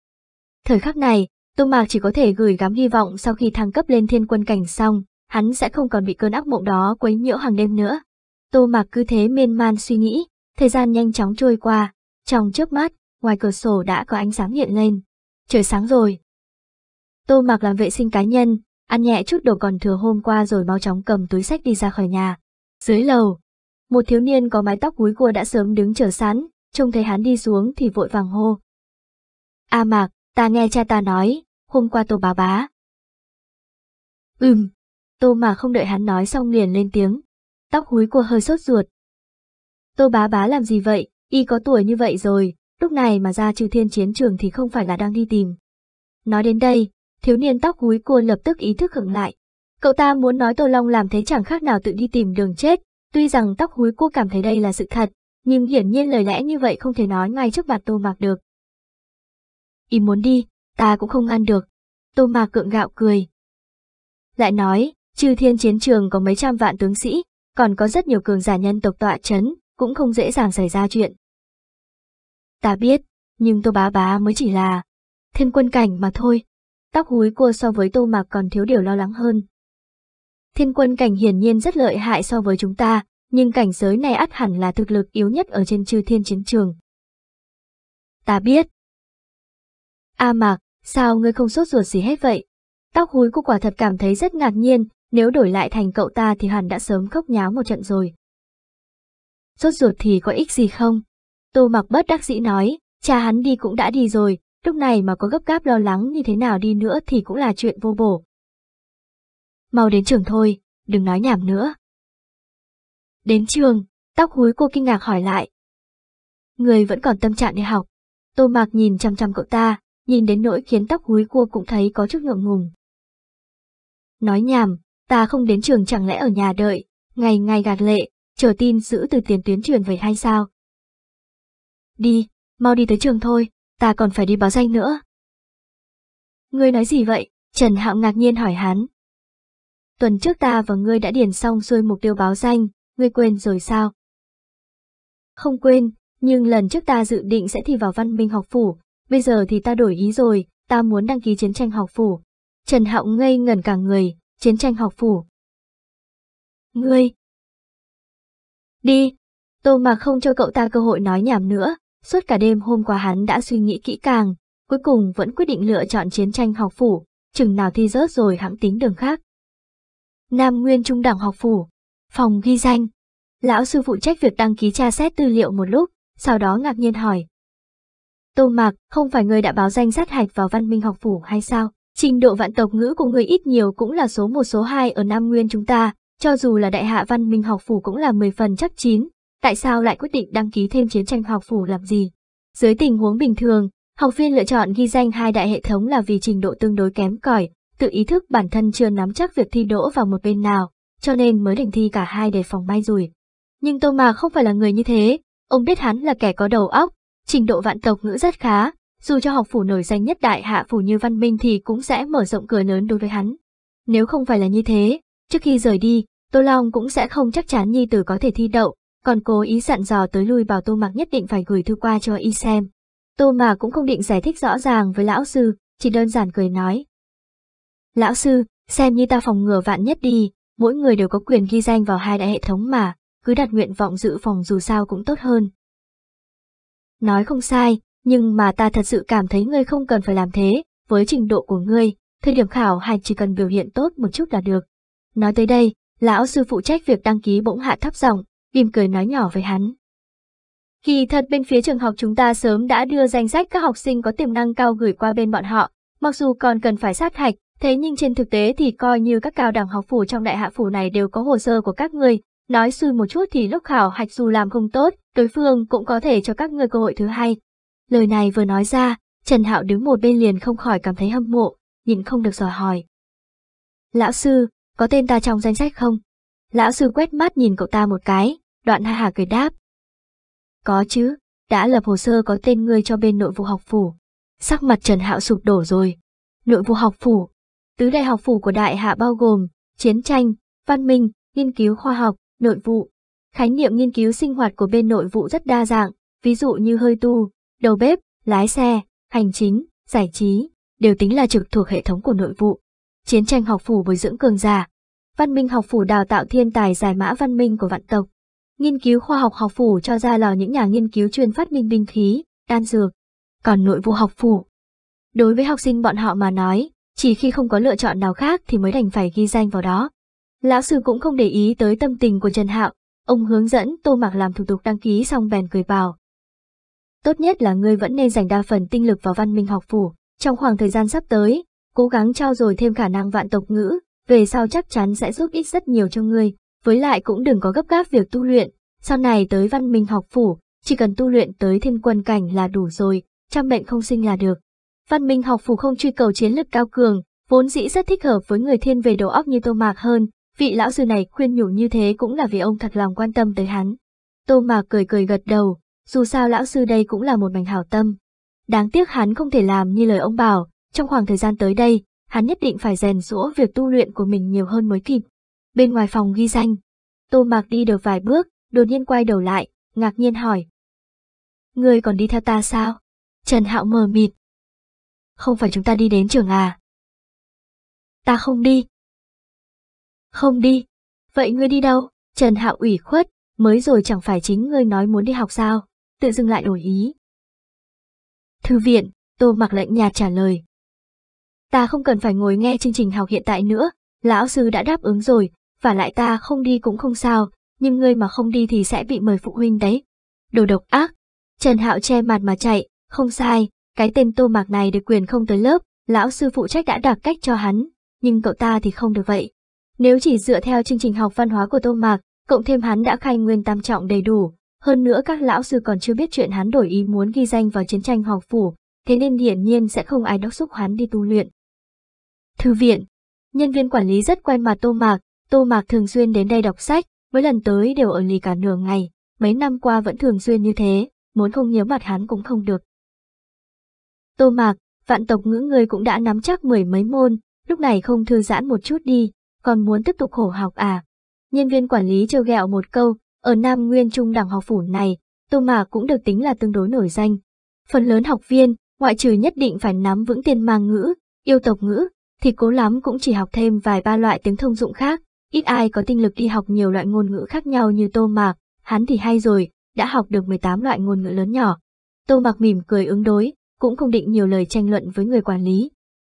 Thời khắc này, Tô Mạc chỉ có thể gửi gắm hy vọng sau khi thăng cấp lên thiên quân cảnh xong, hắn sẽ không còn bị cơn ác mộng đó quấy nhiễu hàng đêm nữa. Tô Mạc cứ thế miên man suy nghĩ, thời gian nhanh chóng trôi qua, trong trước mắt, ngoài cửa sổ đã có ánh sáng hiện lên. Trời sáng rồi. Tô mặc làm vệ sinh cá nhân, ăn nhẹ chút đồ còn thừa hôm qua rồi mau chóng cầm túi sách đi ra khỏi nhà. Dưới lầu, một thiếu niên có mái tóc húi cua đã sớm đứng chờ sẵn, trông thấy hắn đi xuống thì vội vàng hô. A mạc, ta nghe cha ta nói, hôm qua tô bà bá. Ừm, tô mạc không đợi hắn nói xong liền lên tiếng, tóc húi cua hơi sốt ruột. Tô bá bá làm gì vậy, Y có tuổi như vậy rồi, lúc này mà ra trừ thiên chiến trường thì không phải là đang đi tìm. Nói đến đây, thiếu niên tóc húi cua lập tức ý thức khựng lại. Cậu ta muốn nói Tô Long làm thế chẳng khác nào tự đi tìm đường chết, tuy rằng tóc húi cua cảm thấy đây là sự thật, nhưng hiển nhiên lời lẽ như vậy không thể nói ngay trước mặt Tô Mạc được. Y muốn đi, ta cũng không ăn được. Tô Mạc cượng gạo cười. Lại nói, trừ thiên chiến trường có mấy trăm vạn tướng sĩ, còn có rất nhiều cường giả nhân tộc tọa chấn, cũng không dễ dàng xảy ra chuyện. Ta biết, nhưng tô bá bá mới chỉ là thiên quân cảnh mà thôi. Tóc húi cua so với tô mạc còn thiếu điều lo lắng hơn. Thiên quân cảnh hiển nhiên rất lợi hại so với chúng ta, nhưng cảnh giới này ắt hẳn là thực lực yếu nhất ở trên chư thiên chiến trường. Ta biết. A mạc, sao ngươi không sốt ruột gì hết vậy? Tóc húi của quả thật cảm thấy rất ngạc nhiên, nếu đổi lại thành cậu ta thì hẳn đã sớm khóc nháo một trận rồi sốt ruột thì có ích gì không? Tô mặc bớt đắc dĩ nói, cha hắn đi cũng đã đi rồi, lúc này mà có gấp gáp lo lắng như thế nào đi nữa thì cũng là chuyện vô bổ. Mau đến trường thôi, đừng nói nhảm nữa. Đến trường, tóc húi cô kinh ngạc hỏi lại. Người vẫn còn tâm trạng đi học. Tô mạc nhìn chăm chăm cậu ta, nhìn đến nỗi khiến tóc húi cô cũng thấy có chút ngượng ngùng. Nói nhảm, ta không đến trường chẳng lẽ ở nhà đợi, ngày ngày gạt lệ, chờ tin giữ từ tiền tuyến truyền về hay sao? Đi, mau đi tới trường thôi, ta còn phải đi báo danh nữa. Ngươi nói gì vậy? Trần Hạo ngạc nhiên hỏi hắn. Tuần trước ta và ngươi đã điền xong xuôi mục tiêu báo danh, ngươi quên rồi sao? Không quên, nhưng lần trước ta dự định sẽ thi vào văn minh học phủ, bây giờ thì ta đổi ý rồi, ta muốn đăng ký chiến tranh học phủ. Trần Hạo ngây ngẩn cả người, chiến tranh học phủ. Ngươi, Đi! Tô mà không cho cậu ta cơ hội nói nhảm nữa, suốt cả đêm hôm qua hắn đã suy nghĩ kỹ càng, cuối cùng vẫn quyết định lựa chọn chiến tranh học phủ, chừng nào thi rớt rồi hãng tính đường khác. Nam Nguyên Trung đẳng học phủ, phòng ghi danh. Lão sư phụ trách việc đăng ký tra xét tư liệu một lúc, sau đó ngạc nhiên hỏi. Tô Mạc, không phải người đã báo danh sát hạch vào văn minh học phủ hay sao? Trình độ vạn tộc ngữ của người ít nhiều cũng là số một số hai ở Nam Nguyên chúng ta, cho dù là đại hạ văn minh học phủ cũng là 10 phần chắc chín, tại sao lại quyết định đăng ký thêm chiến tranh học phủ làm gì? Dưới tình huống bình thường, học viên lựa chọn ghi danh hai đại hệ thống là vì trình độ tương đối kém cỏi, tự ý thức bản thân chưa nắm chắc việc thi đỗ vào một bên nào, cho nên mới định thi cả hai để phòng may rủi. Nhưng Tô Mà không phải là người như thế, ông biết hắn là kẻ có đầu óc, trình độ vạn tộc ngữ rất khá, dù cho học phủ nổi danh nhất đại hạ phủ như văn minh thì cũng sẽ mở rộng cửa lớn đối với hắn. Nếu không phải là như thế, Trước khi rời đi, Tô Long cũng sẽ không chắc chắn Nhi Tử có thể thi đậu, còn cố ý dặn dò tới lui bảo Tô Mạc nhất định phải gửi thư qua cho y xem. Tô Mạc cũng không định giải thích rõ ràng với lão sư, chỉ đơn giản cười nói. Lão sư, xem như ta phòng ngừa vạn nhất đi, mỗi người đều có quyền ghi danh vào hai đại hệ thống mà, cứ đặt nguyện vọng dự phòng dù sao cũng tốt hơn. Nói không sai, nhưng mà ta thật sự cảm thấy ngươi không cần phải làm thế, với trình độ của ngươi, thời điểm khảo hành chỉ cần biểu hiện tốt một chút là được, Nói tới đây, lão sư phụ trách việc đăng ký bỗng hạ thấp giọng, mỉm cười nói nhỏ với hắn. Kỳ thật bên phía trường học chúng ta sớm đã đưa danh sách các học sinh có tiềm năng cao gửi qua bên bọn họ, mặc dù còn cần phải sát hạch, thế nhưng trên thực tế thì coi như các cao đẳng học phủ trong đại hạ phủ này đều có hồ sơ của các người, nói xui một chút thì lúc khảo hạch dù làm không tốt, đối phương cũng có thể cho các người cơ hội thứ hai. Lời này vừa nói ra, Trần Hạo đứng một bên liền không khỏi cảm thấy hâm mộ, nhìn không được dò hỏi. Lão sư, có tên ta trong danh sách không? Lão sư quét mắt nhìn cậu ta một cái, đoạn ha hả cười đáp. Có chứ, đã lập hồ sơ có tên ngươi cho bên nội vụ học phủ. Sắc mặt Trần Hạo sụp đổ rồi. Nội vụ học phủ, tứ đại học phủ của đại hạ bao gồm chiến tranh, văn minh, nghiên cứu khoa học, nội vụ. Khái niệm nghiên cứu sinh hoạt của bên nội vụ rất đa dạng, ví dụ như hơi tu, đầu bếp, lái xe, hành chính, giải trí, đều tính là trực thuộc hệ thống của nội vụ chiến tranh học phủ bồi dưỡng cường giả, văn minh học phủ đào tạo thiên tài giải mã văn minh của vạn tộc. Nghiên cứu khoa học học phủ cho ra lò những nhà nghiên cứu chuyên phát minh binh khí, đan dược, còn nội vụ học phủ. Đối với học sinh bọn họ mà nói, chỉ khi không có lựa chọn nào khác thì mới đành phải ghi danh vào đó. Lão sư cũng không để ý tới tâm tình của Trần Hạo, ông hướng dẫn Tô Mạc làm thủ tục đăng ký xong bèn cười bảo. Tốt nhất là ngươi vẫn nên dành đa phần tinh lực vào văn minh học phủ, trong khoảng thời gian sắp tới, cố gắng trao dồi thêm khả năng vạn tộc ngữ, về sau chắc chắn sẽ giúp ích rất nhiều cho ngươi, với lại cũng đừng có gấp gáp việc tu luyện, sau này tới văn minh học phủ, chỉ cần tu luyện tới thiên quân cảnh là đủ rồi, trăm bệnh không sinh là được. Văn minh học phủ không truy cầu chiến lược cao cường, vốn dĩ rất thích hợp với người thiên về đầu óc như Tô Mạc hơn, vị lão sư này khuyên nhủ như thế cũng là vì ông thật lòng quan tâm tới hắn. Tô Mạc cười cười gật đầu, dù sao lão sư đây cũng là một mảnh hảo tâm. Đáng tiếc hắn không thể làm như lời ông bảo, trong khoảng thời gian tới đây, hắn nhất định phải rèn rũa việc tu luyện của mình nhiều hơn mới kịp. Bên ngoài phòng ghi danh, Tô Mạc đi được vài bước, đột nhiên quay đầu lại, ngạc nhiên hỏi. người còn đi theo ta sao? Trần Hạo mờ mịt. Không phải chúng ta đi đến trường à? Ta không đi. Không đi. Vậy ngươi đi đâu? Trần Hạo ủy khuất, mới rồi chẳng phải chính ngươi nói muốn đi học sao? Tự dưng lại đổi ý. Thư viện, Tô mạc lạnh nhạt trả lời ta không cần phải ngồi nghe chương trình học hiện tại nữa, lão sư đã đáp ứng rồi, và lại ta không đi cũng không sao, nhưng ngươi mà không đi thì sẽ bị mời phụ huynh đấy. Đồ độc ác. Trần Hạo che mặt mà chạy, không sai, cái tên tô mạc này được quyền không tới lớp, lão sư phụ trách đã đặt cách cho hắn, nhưng cậu ta thì không được vậy. Nếu chỉ dựa theo chương trình học văn hóa của tô mạc, cộng thêm hắn đã khai nguyên tam trọng đầy đủ, hơn nữa các lão sư còn chưa biết chuyện hắn đổi ý muốn ghi danh vào chiến tranh học phủ, thế nên hiển nhiên sẽ không ai đốc xúc hắn đi tu luyện. Thư viện. Nhân viên quản lý rất quen mặt Tô Mạc, Tô Mạc thường xuyên đến đây đọc sách, mỗi lần tới đều ở lì cả nửa ngày, mấy năm qua vẫn thường xuyên như thế, muốn không nhớ mặt hắn cũng không được. Tô Mạc, vạn tộc ngữ người cũng đã nắm chắc mười mấy môn, lúc này không thư giãn một chút đi, còn muốn tiếp tục khổ học à. Nhân viên quản lý trêu ghẹo một câu, ở Nam Nguyên Trung đẳng học phủ này, Tô Mạc cũng được tính là tương đối nổi danh. Phần lớn học viên, ngoại trừ nhất định phải nắm vững tiền mang ngữ, yêu tộc ngữ, thì cố lắm cũng chỉ học thêm vài ba loại tiếng thông dụng khác, ít ai có tinh lực đi học nhiều loại ngôn ngữ khác nhau như Tô Mạc, hắn thì hay rồi, đã học được 18 loại ngôn ngữ lớn nhỏ. Tô Mạc mỉm cười ứng đối, cũng không định nhiều lời tranh luận với người quản lý.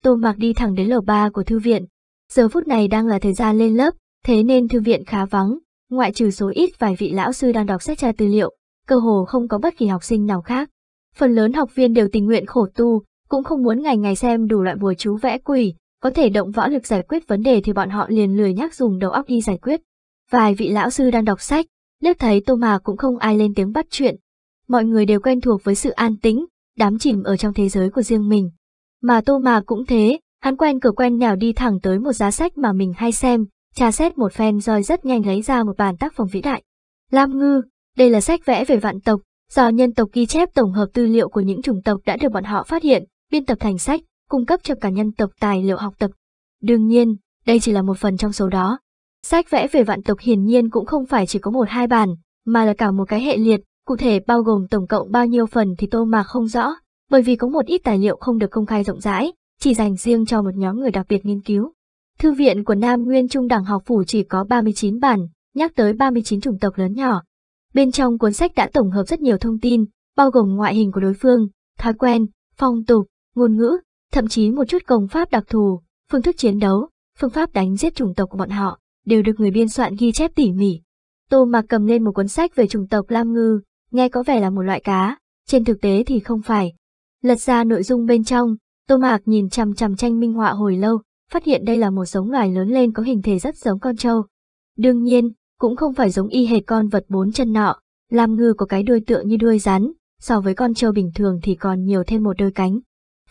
Tô Mạc đi thẳng đến lầu 3 của thư viện. Giờ phút này đang là thời gian lên lớp, thế nên thư viện khá vắng, ngoại trừ số ít vài vị lão sư đang đọc sách tra tư liệu, cơ hồ không có bất kỳ học sinh nào khác. Phần lớn học viên đều tình nguyện khổ tu, cũng không muốn ngày ngày xem đủ loại bùa chú vẽ quỷ, có thể động võ lực giải quyết vấn đề thì bọn họ liền lười nhắc dùng đầu óc đi giải quyết. Vài vị lão sư đang đọc sách, liếc thấy tô mà cũng không ai lên tiếng bắt chuyện. Mọi người đều quen thuộc với sự an tĩnh, đám chìm ở trong thế giới của riêng mình. Mà tô mà cũng thế, hắn quen cửa quen nhào đi thẳng tới một giá sách mà mình hay xem, tra xét một phen rồi rất nhanh lấy ra một bản tác phẩm vĩ đại. Lam Ngư, đây là sách vẽ về vạn tộc, do nhân tộc ghi chép tổng hợp tư liệu của những chủng tộc đã được bọn họ phát hiện, biên tập thành sách cung cấp cho cá nhân tộc tài liệu học tập. Đương nhiên, đây chỉ là một phần trong số đó. Sách vẽ về vạn tộc hiển nhiên cũng không phải chỉ có một hai bản, mà là cả một cái hệ liệt, cụ thể bao gồm tổng cộng bao nhiêu phần thì tô mà không rõ, bởi vì có một ít tài liệu không được công khai rộng rãi, chỉ dành riêng cho một nhóm người đặc biệt nghiên cứu. Thư viện của Nam Nguyên Trung Đảng Học Phủ chỉ có 39 bản, nhắc tới 39 chủng tộc lớn nhỏ. Bên trong cuốn sách đã tổng hợp rất nhiều thông tin, bao gồm ngoại hình của đối phương, thói quen, phong tục, ngôn ngữ, thậm chí một chút công pháp đặc thù, phương thức chiến đấu, phương pháp đánh giết chủng tộc của bọn họ, đều được người biên soạn ghi chép tỉ mỉ. Tô Mạc cầm lên một cuốn sách về chủng tộc Lam Ngư, nghe có vẻ là một loại cá, trên thực tế thì không phải. Lật ra nội dung bên trong, Tô Mạc nhìn chằm chằm tranh minh họa hồi lâu, phát hiện đây là một giống loài lớn lên có hình thể rất giống con trâu. Đương nhiên, cũng không phải giống y hệt con vật bốn chân nọ, Lam Ngư có cái đuôi tựa như đuôi rắn, so với con trâu bình thường thì còn nhiều thêm một đôi cánh.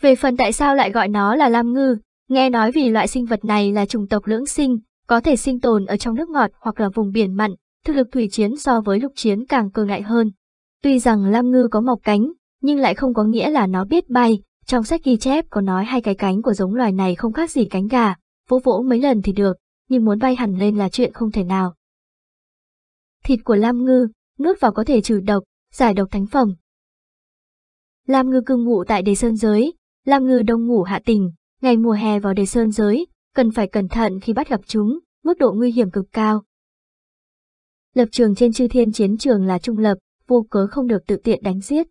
Về phần tại sao lại gọi nó là lam ngư, nghe nói vì loại sinh vật này là chủng tộc lưỡng sinh, có thể sinh tồn ở trong nước ngọt hoặc là vùng biển mặn, thực lực thủy chiến so với lục chiến càng cường ngại hơn. Tuy rằng lam ngư có mọc cánh, nhưng lại không có nghĩa là nó biết bay, trong sách ghi chép có nói hai cái cánh của giống loài này không khác gì cánh gà, vỗ vỗ mấy lần thì được, nhưng muốn bay hẳn lên là chuyện không thể nào. Thịt của lam ngư, nuốt vào có thể trừ độc, giải độc thánh phẩm. Lam ngư cư ngụ tại đề sơn giới, Lam ngư đông ngủ hạ tình, ngày mùa hè vào đề sơn giới, cần phải cẩn thận khi bắt gặp chúng, mức độ nguy hiểm cực cao. Lập trường trên chư thiên chiến trường là trung lập, vô cớ không được tự tiện đánh giết.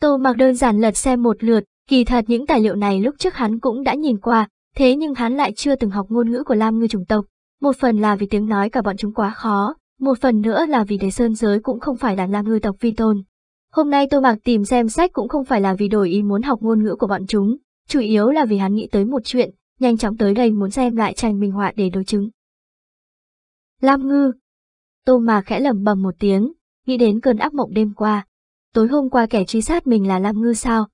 Tô mặc đơn giản lật xem một lượt, kỳ thật những tài liệu này lúc trước hắn cũng đã nhìn qua, thế nhưng hắn lại chưa từng học ngôn ngữ của Lam ngư chủng tộc. Một phần là vì tiếng nói cả bọn chúng quá khó, một phần nữa là vì đề sơn giới cũng không phải là Lam ngư tộc vi tôn. Hôm nay tôi Mạc tìm xem sách cũng không phải là vì đổi ý muốn học ngôn ngữ của bọn chúng, chủ yếu là vì hắn nghĩ tới một chuyện, nhanh chóng tới đây muốn xem lại tranh minh họa để đối chứng. Lam Ngư Tô Mạc khẽ lầm bầm một tiếng, nghĩ đến cơn ác mộng đêm qua. Tối hôm qua kẻ truy sát mình là Lam Ngư sao?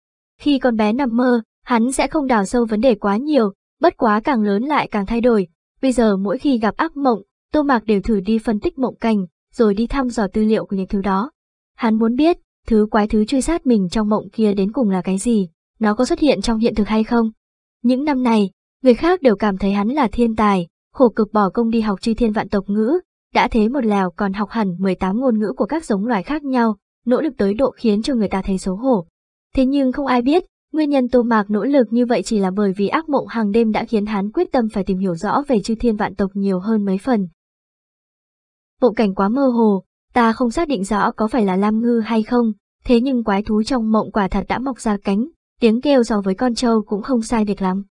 Khi con bé nằm mơ, hắn sẽ không đào sâu vấn đề quá nhiều, bất quá càng lớn lại càng thay đổi. Bây giờ mỗi khi gặp ác mộng, Tô Mạc đều thử đi phân tích mộng cảnh, rồi đi thăm dò tư liệu của những thứ đó. Hắn muốn biết, Thứ quái thứ truy sát mình trong mộng kia đến cùng là cái gì? Nó có xuất hiện trong hiện thực hay không? Những năm này, người khác đều cảm thấy hắn là thiên tài, khổ cực bỏ công đi học chi thiên vạn tộc ngữ, đã thế một lèo còn học hẳn 18 ngôn ngữ của các giống loài khác nhau, nỗ lực tới độ khiến cho người ta thấy xấu hổ. Thế nhưng không ai biết, nguyên nhân Tô Mạc nỗ lực như vậy chỉ là bởi vì ác mộng hàng đêm đã khiến hắn quyết tâm phải tìm hiểu rõ về chư thiên vạn tộc nhiều hơn mấy phần. Bộ cảnh quá mơ hồ, Ta không xác định rõ có phải là Lam Ngư hay không, thế nhưng quái thú trong mộng quả thật đã mọc ra cánh, tiếng kêu so với con trâu cũng không sai việc lắm.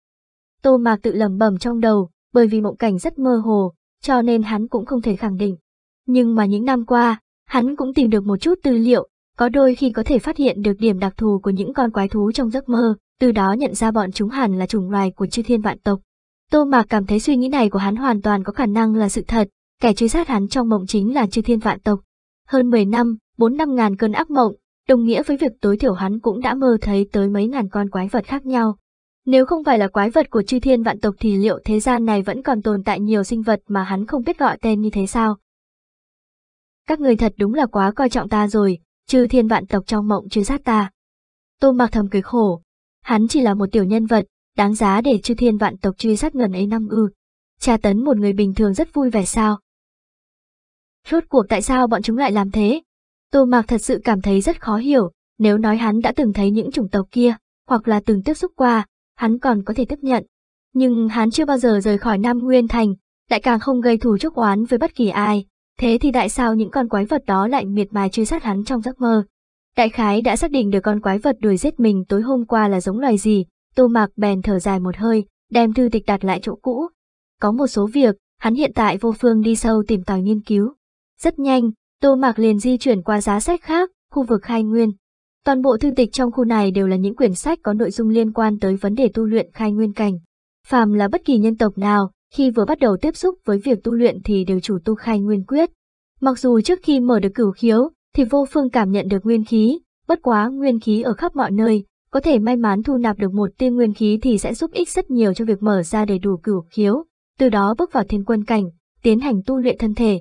Tô Mạc tự lầm bầm trong đầu, bởi vì mộng cảnh rất mơ hồ, cho nên hắn cũng không thể khẳng định. Nhưng mà những năm qua, hắn cũng tìm được một chút tư liệu, có đôi khi có thể phát hiện được điểm đặc thù của những con quái thú trong giấc mơ, từ đó nhận ra bọn chúng hẳn là chủng loài của chư thiên vạn tộc. Tô Mạc cảm thấy suy nghĩ này của hắn hoàn toàn có khả năng là sự thật, kẻ truy sát hắn trong mộng chính là chư thiên vạn tộc. Hơn 10 năm, 4 năm ngàn cơn ác mộng, đồng nghĩa với việc tối thiểu hắn cũng đã mơ thấy tới mấy ngàn con quái vật khác nhau. Nếu không phải là quái vật của chư thiên vạn tộc thì liệu thế gian này vẫn còn tồn tại nhiều sinh vật mà hắn không biết gọi tên như thế sao? Các người thật đúng là quá coi trọng ta rồi, chư thiên vạn tộc trong mộng chứ sát ta. Tô mặc thầm cười khổ, hắn chỉ là một tiểu nhân vật, đáng giá để chư thiên vạn tộc truy sát ngần ấy năm ư. Cha tấn một người bình thường rất vui vẻ sao. Rốt cuộc tại sao bọn chúng lại làm thế? Tô Mạc thật sự cảm thấy rất khó hiểu, nếu nói hắn đã từng thấy những chủng tộc kia, hoặc là từng tiếp xúc qua, hắn còn có thể tiếp nhận. Nhưng hắn chưa bao giờ rời khỏi Nam Nguyên Thành, lại càng không gây thù chúc oán với bất kỳ ai, thế thì tại sao những con quái vật đó lại miệt mài truy sát hắn trong giấc mơ? Đại khái đã xác định được con quái vật đuổi giết mình tối hôm qua là giống loài gì, Tô Mạc bèn thở dài một hơi, đem thư tịch đặt lại chỗ cũ. Có một số việc, hắn hiện tại vô phương đi sâu tìm tòi nghiên cứu. Rất nhanh, Tô Mạc liền di chuyển qua giá sách khác, khu vực khai nguyên. Toàn bộ thư tịch trong khu này đều là những quyển sách có nội dung liên quan tới vấn đề tu luyện khai nguyên cảnh. Phàm là bất kỳ nhân tộc nào, khi vừa bắt đầu tiếp xúc với việc tu luyện thì đều chủ tu khai nguyên quyết. Mặc dù trước khi mở được cửu khiếu, thì vô phương cảm nhận được nguyên khí, bất quá nguyên khí ở khắp mọi nơi, có thể may mắn thu nạp được một tia nguyên khí thì sẽ giúp ích rất nhiều cho việc mở ra đầy đủ cửu khiếu, từ đó bước vào thiên quân cảnh, tiến hành tu luyện thân thể,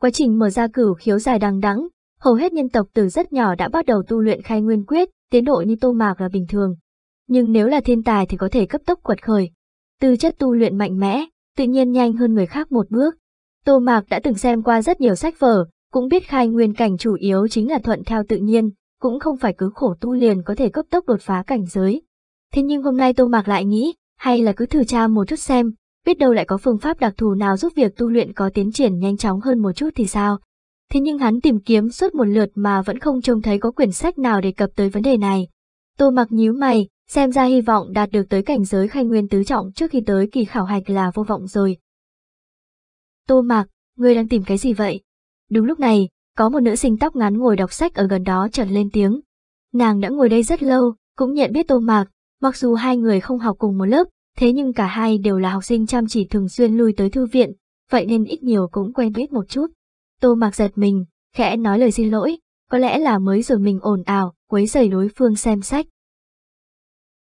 quá trình mở ra cửu khiếu dài đằng đẵng, hầu hết nhân tộc từ rất nhỏ đã bắt đầu tu luyện khai nguyên quyết, tiến độ như tô mạc là bình thường. Nhưng nếu là thiên tài thì có thể cấp tốc quật khởi. Tư chất tu luyện mạnh mẽ, tự nhiên nhanh hơn người khác một bước. Tô Mạc đã từng xem qua rất nhiều sách vở, cũng biết khai nguyên cảnh chủ yếu chính là thuận theo tự nhiên, cũng không phải cứ khổ tu liền có thể cấp tốc đột phá cảnh giới. Thế nhưng hôm nay Tô Mạc lại nghĩ, hay là cứ thử tra một chút xem, biết đâu lại có phương pháp đặc thù nào giúp việc tu luyện có tiến triển nhanh chóng hơn một chút thì sao. Thế nhưng hắn tìm kiếm suốt một lượt mà vẫn không trông thấy có quyển sách nào đề cập tới vấn đề này. Tô mặc nhíu mày, xem ra hy vọng đạt được tới cảnh giới khai nguyên tứ trọng trước khi tới kỳ khảo hạch là vô vọng rồi. Tô mặc, ngươi đang tìm cái gì vậy? Đúng lúc này, có một nữ sinh tóc ngắn ngồi đọc sách ở gần đó chợt lên tiếng. Nàng đã ngồi đây rất lâu, cũng nhận biết Tô mặc, mặc dù hai người không học cùng một lớp, Thế nhưng cả hai đều là học sinh chăm chỉ thường xuyên lui tới thư viện, vậy nên ít nhiều cũng quen biết một chút. Tô mặc giật mình, khẽ nói lời xin lỗi, có lẽ là mới rồi mình ồn ào, quấy rầy đối phương xem sách.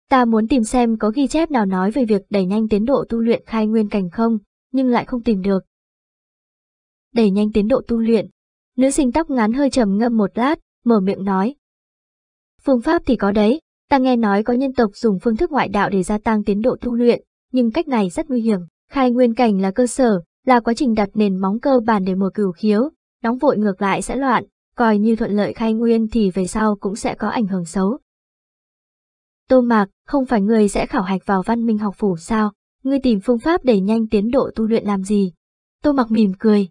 Ta muốn tìm xem có ghi chép nào nói về việc đẩy nhanh tiến độ tu luyện khai nguyên cảnh không, nhưng lại không tìm được. Đẩy nhanh tiến độ tu luyện. Nữ sinh tóc ngắn hơi trầm ngâm một lát, mở miệng nói. Phương pháp thì có đấy, Ta nghe nói có nhân tộc dùng phương thức ngoại đạo để gia tăng tiến độ tu luyện, nhưng cách này rất nguy hiểm. Khai nguyên cảnh là cơ sở, là quá trình đặt nền móng cơ bản để mở cửu khiếu, nóng vội ngược lại sẽ loạn, coi như thuận lợi khai nguyên thì về sau cũng sẽ có ảnh hưởng xấu. Tô Mạc, không phải người sẽ khảo hạch vào văn minh học phủ sao, ngươi tìm phương pháp để nhanh tiến độ tu luyện làm gì? Tô Mạc mỉm cười.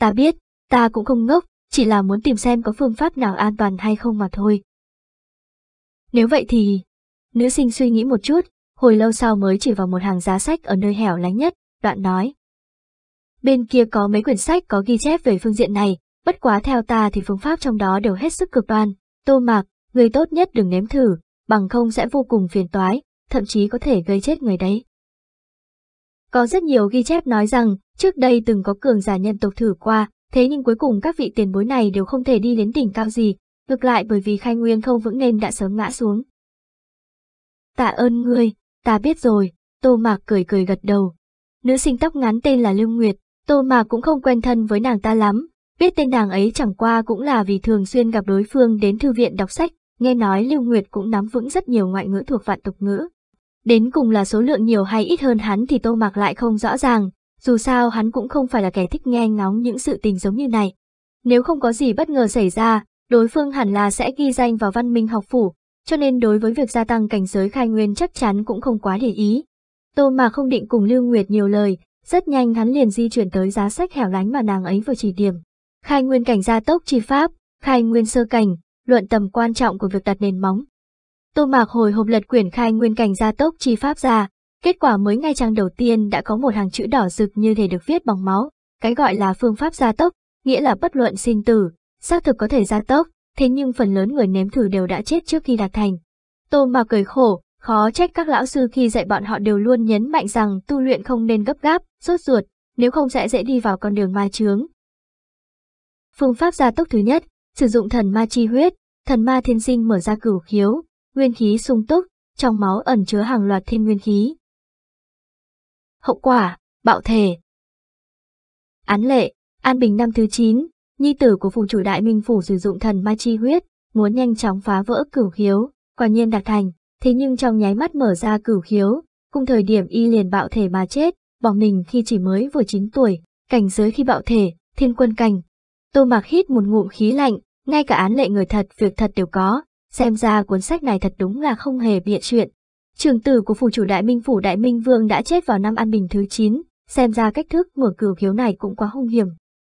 Ta biết, ta cũng không ngốc, chỉ là muốn tìm xem có phương pháp nào an toàn hay không mà thôi. Nếu vậy thì... Nữ sinh suy nghĩ một chút, hồi lâu sau mới chỉ vào một hàng giá sách ở nơi hẻo lánh nhất, đoạn nói. Bên kia có mấy quyển sách có ghi chép về phương diện này, bất quá theo ta thì phương pháp trong đó đều hết sức cực đoan. Tô mạc, người tốt nhất đừng nếm thử, bằng không sẽ vô cùng phiền toái, thậm chí có thể gây chết người đấy. Có rất nhiều ghi chép nói rằng, trước đây từng có cường giả nhân tộc thử qua, thế nhưng cuối cùng các vị tiền bối này đều không thể đi đến đỉnh cao gì, ngược lại bởi vì khai nguyên không vững nên đã sớm ngã xuống. Tạ ơn ngươi, ta biết rồi, Tô Mạc cười cười gật đầu. Nữ sinh tóc ngắn tên là Lưu Nguyệt, Tô Mạc cũng không quen thân với nàng ta lắm, biết tên nàng ấy chẳng qua cũng là vì thường xuyên gặp đối phương đến thư viện đọc sách, nghe nói Lưu Nguyệt cũng nắm vững rất nhiều ngoại ngữ thuộc vạn tục ngữ. Đến cùng là số lượng nhiều hay ít hơn hắn thì Tô Mạc lại không rõ ràng, dù sao hắn cũng không phải là kẻ thích nghe ngóng những sự tình giống như này. Nếu không có gì bất ngờ xảy ra, đối phương hẳn là sẽ ghi danh vào văn minh học phủ, cho nên đối với việc gia tăng cảnh giới khai nguyên chắc chắn cũng không quá để ý. Tô mà không định cùng Lưu Nguyệt nhiều lời, rất nhanh hắn liền di chuyển tới giá sách hẻo lánh mà nàng ấy vừa chỉ điểm. Khai nguyên cảnh gia tốc chi pháp, khai nguyên sơ cảnh, luận tầm quan trọng của việc đặt nền móng. Tô Mạc hồi hộp lật quyển khai nguyên cảnh gia tốc chi pháp ra, kết quả mới ngay trang đầu tiên đã có một hàng chữ đỏ rực như thể được viết bằng máu, cái gọi là phương pháp gia tốc, nghĩa là bất luận sinh tử, xác thực có thể gia tốc, thế nhưng phần lớn người ném thử đều đã chết trước khi đạt thành. Tô mà cười khổ, khó trách các lão sư khi dạy bọn họ đều luôn nhấn mạnh rằng tu luyện không nên gấp gáp, sốt ruột, nếu không sẽ dễ đi vào con đường mai chướng. Phương pháp gia tốc thứ nhất, sử dụng thần ma chi huyết, thần ma thiên sinh mở ra cửu khiếu, nguyên khí sung túc, trong máu ẩn chứa hàng loạt thiên nguyên khí. Hậu quả, bạo thể. Án lệ, An Bình năm thứ 9, Nhi tử của phụ chủ đại minh phủ sử dụng thần ma chi huyết, muốn nhanh chóng phá vỡ cửu khiếu, quả nhiên đạt thành, thế nhưng trong nháy mắt mở ra cửu khiếu, cùng thời điểm y liền bạo thể mà chết, bỏ mình khi chỉ mới vừa 9 tuổi, cảnh giới khi bạo thể, thiên quân cảnh. Tô Mạc hít một ngụm khí lạnh, ngay cả án lệ người thật việc thật đều có, xem ra cuốn sách này thật đúng là không hề bịa chuyện. Trường tử của phụ chủ đại minh phủ đại minh vương đã chết vào năm an bình thứ 9, xem ra cách thức mở cửu khiếu này cũng quá hung hiểm.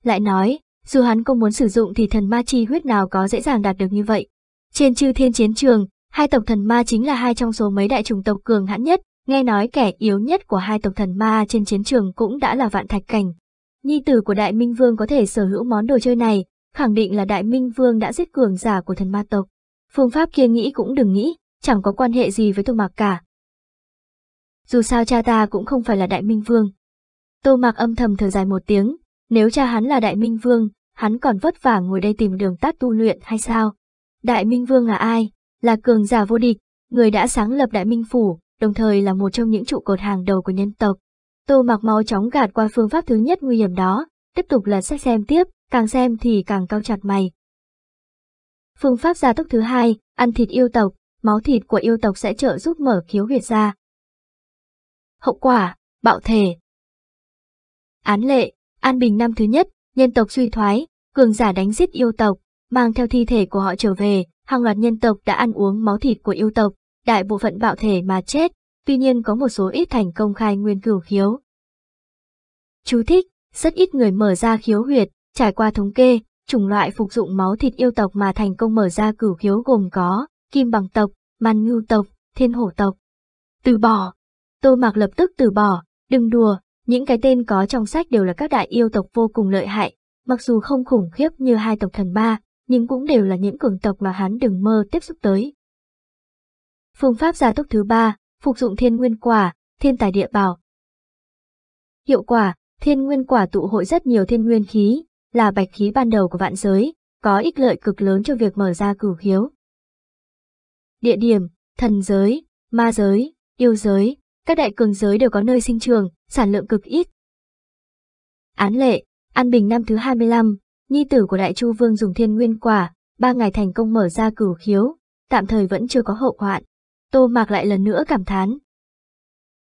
Lại nói, dù hắn có muốn sử dụng thì thần ma chi huyết nào có dễ dàng đạt được như vậy. Trên chư thiên chiến trường, hai tộc thần ma chính là hai trong số mấy đại chủng tộc cường hãn nhất, nghe nói kẻ yếu nhất của hai tộc thần ma trên chiến trường cũng đã là vạn thạch cảnh. Nhi tử của đại minh vương có thể sở hữu món đồ chơi này, khẳng định là đại minh vương đã giết cường giả của thần ma tộc. Phương pháp kia nghĩ cũng đừng nghĩ, chẳng có quan hệ gì với tô mạc cả. Dù sao cha ta cũng không phải là đại minh vương. Tô mạc âm thầm thở dài một tiếng, nếu cha hắn là đại minh vương, hắn còn vất vả ngồi đây tìm đường tắt tu luyện hay sao? Đại Minh Vương là ai? Là cường giả vô địch, người đã sáng lập Đại Minh Phủ, đồng thời là một trong những trụ cột hàng đầu của nhân tộc. Tô mặc mau chóng gạt qua phương pháp thứ nhất nguy hiểm đó, tiếp tục là xét xem tiếp, càng xem thì càng cao chặt mày. Phương pháp gia tốc thứ hai, ăn thịt yêu tộc, máu thịt của yêu tộc sẽ trợ giúp mở khiếu huyệt ra. Hậu quả, bạo thể. Án lệ, an bình năm thứ nhất, nhân tộc suy thoái, cường giả đánh giết yêu tộc, mang theo thi thể của họ trở về, hàng loạt nhân tộc đã ăn uống máu thịt của yêu tộc, đại bộ phận bạo thể mà chết, tuy nhiên có một số ít thành công khai nguyên cửu khiếu. Chú thích, rất ít người mở ra khiếu huyệt, trải qua thống kê, chủng loại phục dụng máu thịt yêu tộc mà thành công mở ra cửu khiếu gồm có, kim bằng tộc, man ngưu tộc, thiên hổ tộc. Từ bỏ. Tô Mạc lập tức từ bỏ, đừng đùa, những cái tên có trong sách đều là các đại yêu tộc vô cùng lợi hại, mặc dù không khủng khiếp như hai tộc thần ba, nhưng cũng đều là những cường tộc mà hắn đừng mơ tiếp xúc tới. Phương pháp gia tốc thứ ba, phục dụng thiên nguyên quả, thiên tài địa bảo. Hiệu quả, thiên nguyên quả tụ hội rất nhiều thiên nguyên khí, là bạch khí ban đầu của vạn giới, có ích lợi cực lớn cho việc mở ra cửu hiếu. Địa điểm, thần giới, ma giới, yêu giới, các đại cường giới đều có nơi sinh trường, sản lượng cực ít. Án lệ, An Bình năm thứ 25, nhi tử của Đại Chu Vương dùng thiên nguyên quả, ba ngày thành công mở ra cửu khiếu, tạm thời vẫn chưa có hậu hoạn. Tô Mạc lại lần nữa cảm thán.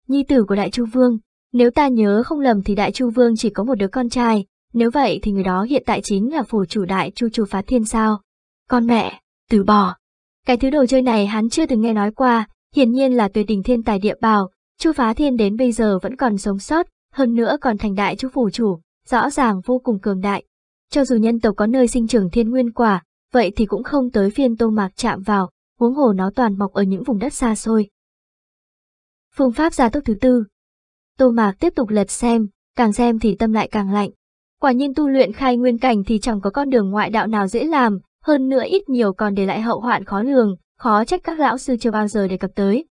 Nhi tử của Đại Chu Vương, nếu ta nhớ không lầm thì Đại Chu Vương chỉ có một đứa con trai, nếu vậy thì người đó hiện tại chính là phủ chủ Đại Chu Chu Phá Thiên sao. Con mẹ, từ bỏ. Cái thứ đồ chơi này hắn chưa từng nghe nói qua, hiển nhiên là tuyệt đỉnh thiên tài địa bào. Chu Phá Thiên đến bây giờ vẫn còn sống sót, hơn nữa còn thành đại chú phủ chủ, rõ ràng vô cùng cường đại. Cho dù nhân tộc có nơi sinh trưởng thiên nguyên quả, vậy thì cũng không tới phiên tô mạc chạm vào, huống hồ nó toàn mọc ở những vùng đất xa xôi. Phương pháp gia tốc thứ tư Tô mạc tiếp tục lật xem, càng xem thì tâm lại càng lạnh. Quả nhiên tu luyện khai nguyên cảnh thì chẳng có con đường ngoại đạo nào dễ làm, hơn nữa ít nhiều còn để lại hậu hoạn khó lường, khó trách các lão sư chưa bao giờ đề cập tới.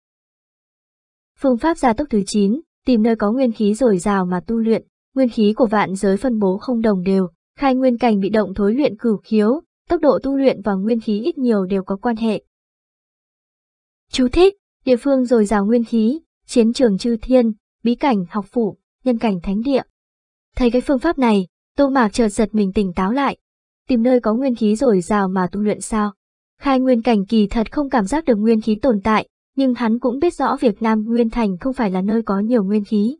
Phương pháp gia tốc thứ 9, tìm nơi có nguyên khí dồi dào mà tu luyện, nguyên khí của vạn giới phân bố không đồng đều, khai nguyên cảnh bị động thối luyện cửu khiếu, tốc độ tu luyện và nguyên khí ít nhiều đều có quan hệ. Chú thích, địa phương dồi dào nguyên khí, chiến trường chư thiên, bí cảnh học phủ, nhân cảnh thánh địa. Thấy cái phương pháp này, Tô Mạc chợt giật mình tỉnh táo lại. Tìm nơi có nguyên khí dồi dào mà tu luyện sao? Khai nguyên cảnh kỳ thật không cảm giác được nguyên khí tồn tại, nhưng hắn cũng biết rõ việc Nam Nguyên Thành không phải là nơi có nhiều nguyên khí.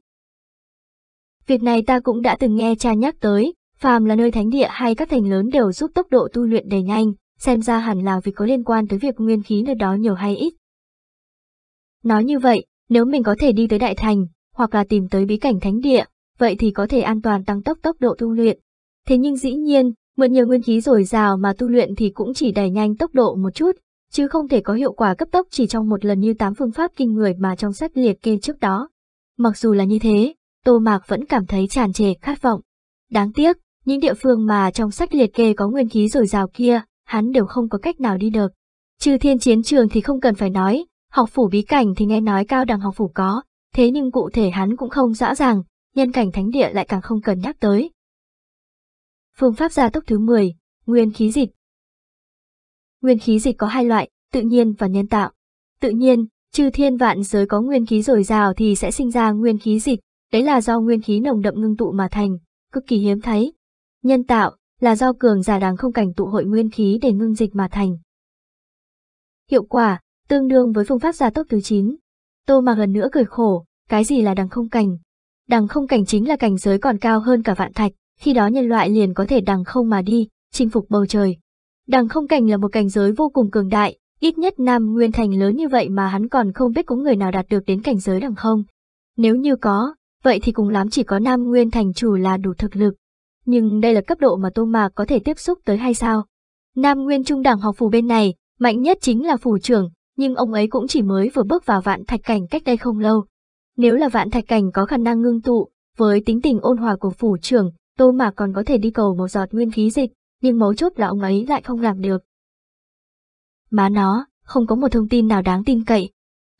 Việc này ta cũng đã từng nghe cha nhắc tới, phàm là nơi thánh địa hay các thành lớn đều giúp tốc độ tu luyện đầy nhanh, xem ra hẳn là vì có liên quan tới việc nguyên khí nơi đó nhiều hay ít. Nói như vậy, nếu mình có thể đi tới đại thành, hoặc là tìm tới bí cảnh thánh địa, vậy thì có thể an toàn tăng tốc tốc độ tu luyện. Thế nhưng dĩ nhiên, mượn nhiều nguyên khí dồi dào mà tu luyện thì cũng chỉ đẩy nhanh tốc độ một chút, chứ không thể có hiệu quả cấp tốc chỉ trong một lần như tám phương pháp kinh người mà trong sách liệt kê trước đó. Mặc dù là như thế, Tô Mạc vẫn cảm thấy tràn trề khát vọng. Đáng tiếc, những địa phương mà trong sách liệt kê có nguyên khí dồi dào kia, hắn đều không có cách nào đi được. Trừ thiên chiến trường thì không cần phải nói, học phủ bí cảnh thì nghe nói cao đẳng học phủ có, thế nhưng cụ thể hắn cũng không rõ ràng, nhân cảnh thánh địa lại càng không cần nhắc tới. Phương pháp gia tốc thứ 10, nguyên khí dịch. Nguyên khí dịch có hai loại, tự nhiên và nhân tạo. Tự nhiên, trừ thiên vạn giới có nguyên khí dồi dào thì sẽ sinh ra nguyên khí dịch, đấy là do nguyên khí nồng đậm ngưng tụ mà thành, cực kỳ hiếm thấy. Nhân tạo là do cường giả đáng không cảnh tụ hội nguyên khí để ngưng dịch mà thành. Hiệu quả tương đương với phương pháp gia tốc thứ 9. Tô mà gần nữa cười khổ, cái gì là đằng không cảnh? Đằng không cảnh chính là cảnh giới còn cao hơn cả vạn thạch, khi đó nhân loại liền có thể đằng không mà đi, chinh phục bầu trời, Đằng không cảnh là một cảnh giới vô cùng cường đại, ít nhất Nam Nguyên Thành lớn như vậy mà hắn còn không biết có người nào đạt được đến cảnh giới đằng không. Nếu như có, vậy thì cùng lắm chỉ có Nam Nguyên Thành chủ là đủ thực lực. Nhưng đây là cấp độ mà Tô Mạc có thể tiếp xúc tới hay sao? Nam Nguyên Trung Đảng học phủ bên này, mạnh nhất chính là phủ trưởng, nhưng ông ấy cũng chỉ mới vừa bước vào vạn thạch cảnh cách đây không lâu. Nếu là vạn thạch cảnh có khả năng ngưng tụ, với tính tình ôn hòa của phủ trưởng, Tô Mạc còn có thể đi cầu một giọt nguyên khí dịch, nhưng mấu chốt là ông ấy lại không làm được. Má nó, không có một thông tin nào đáng tin cậy.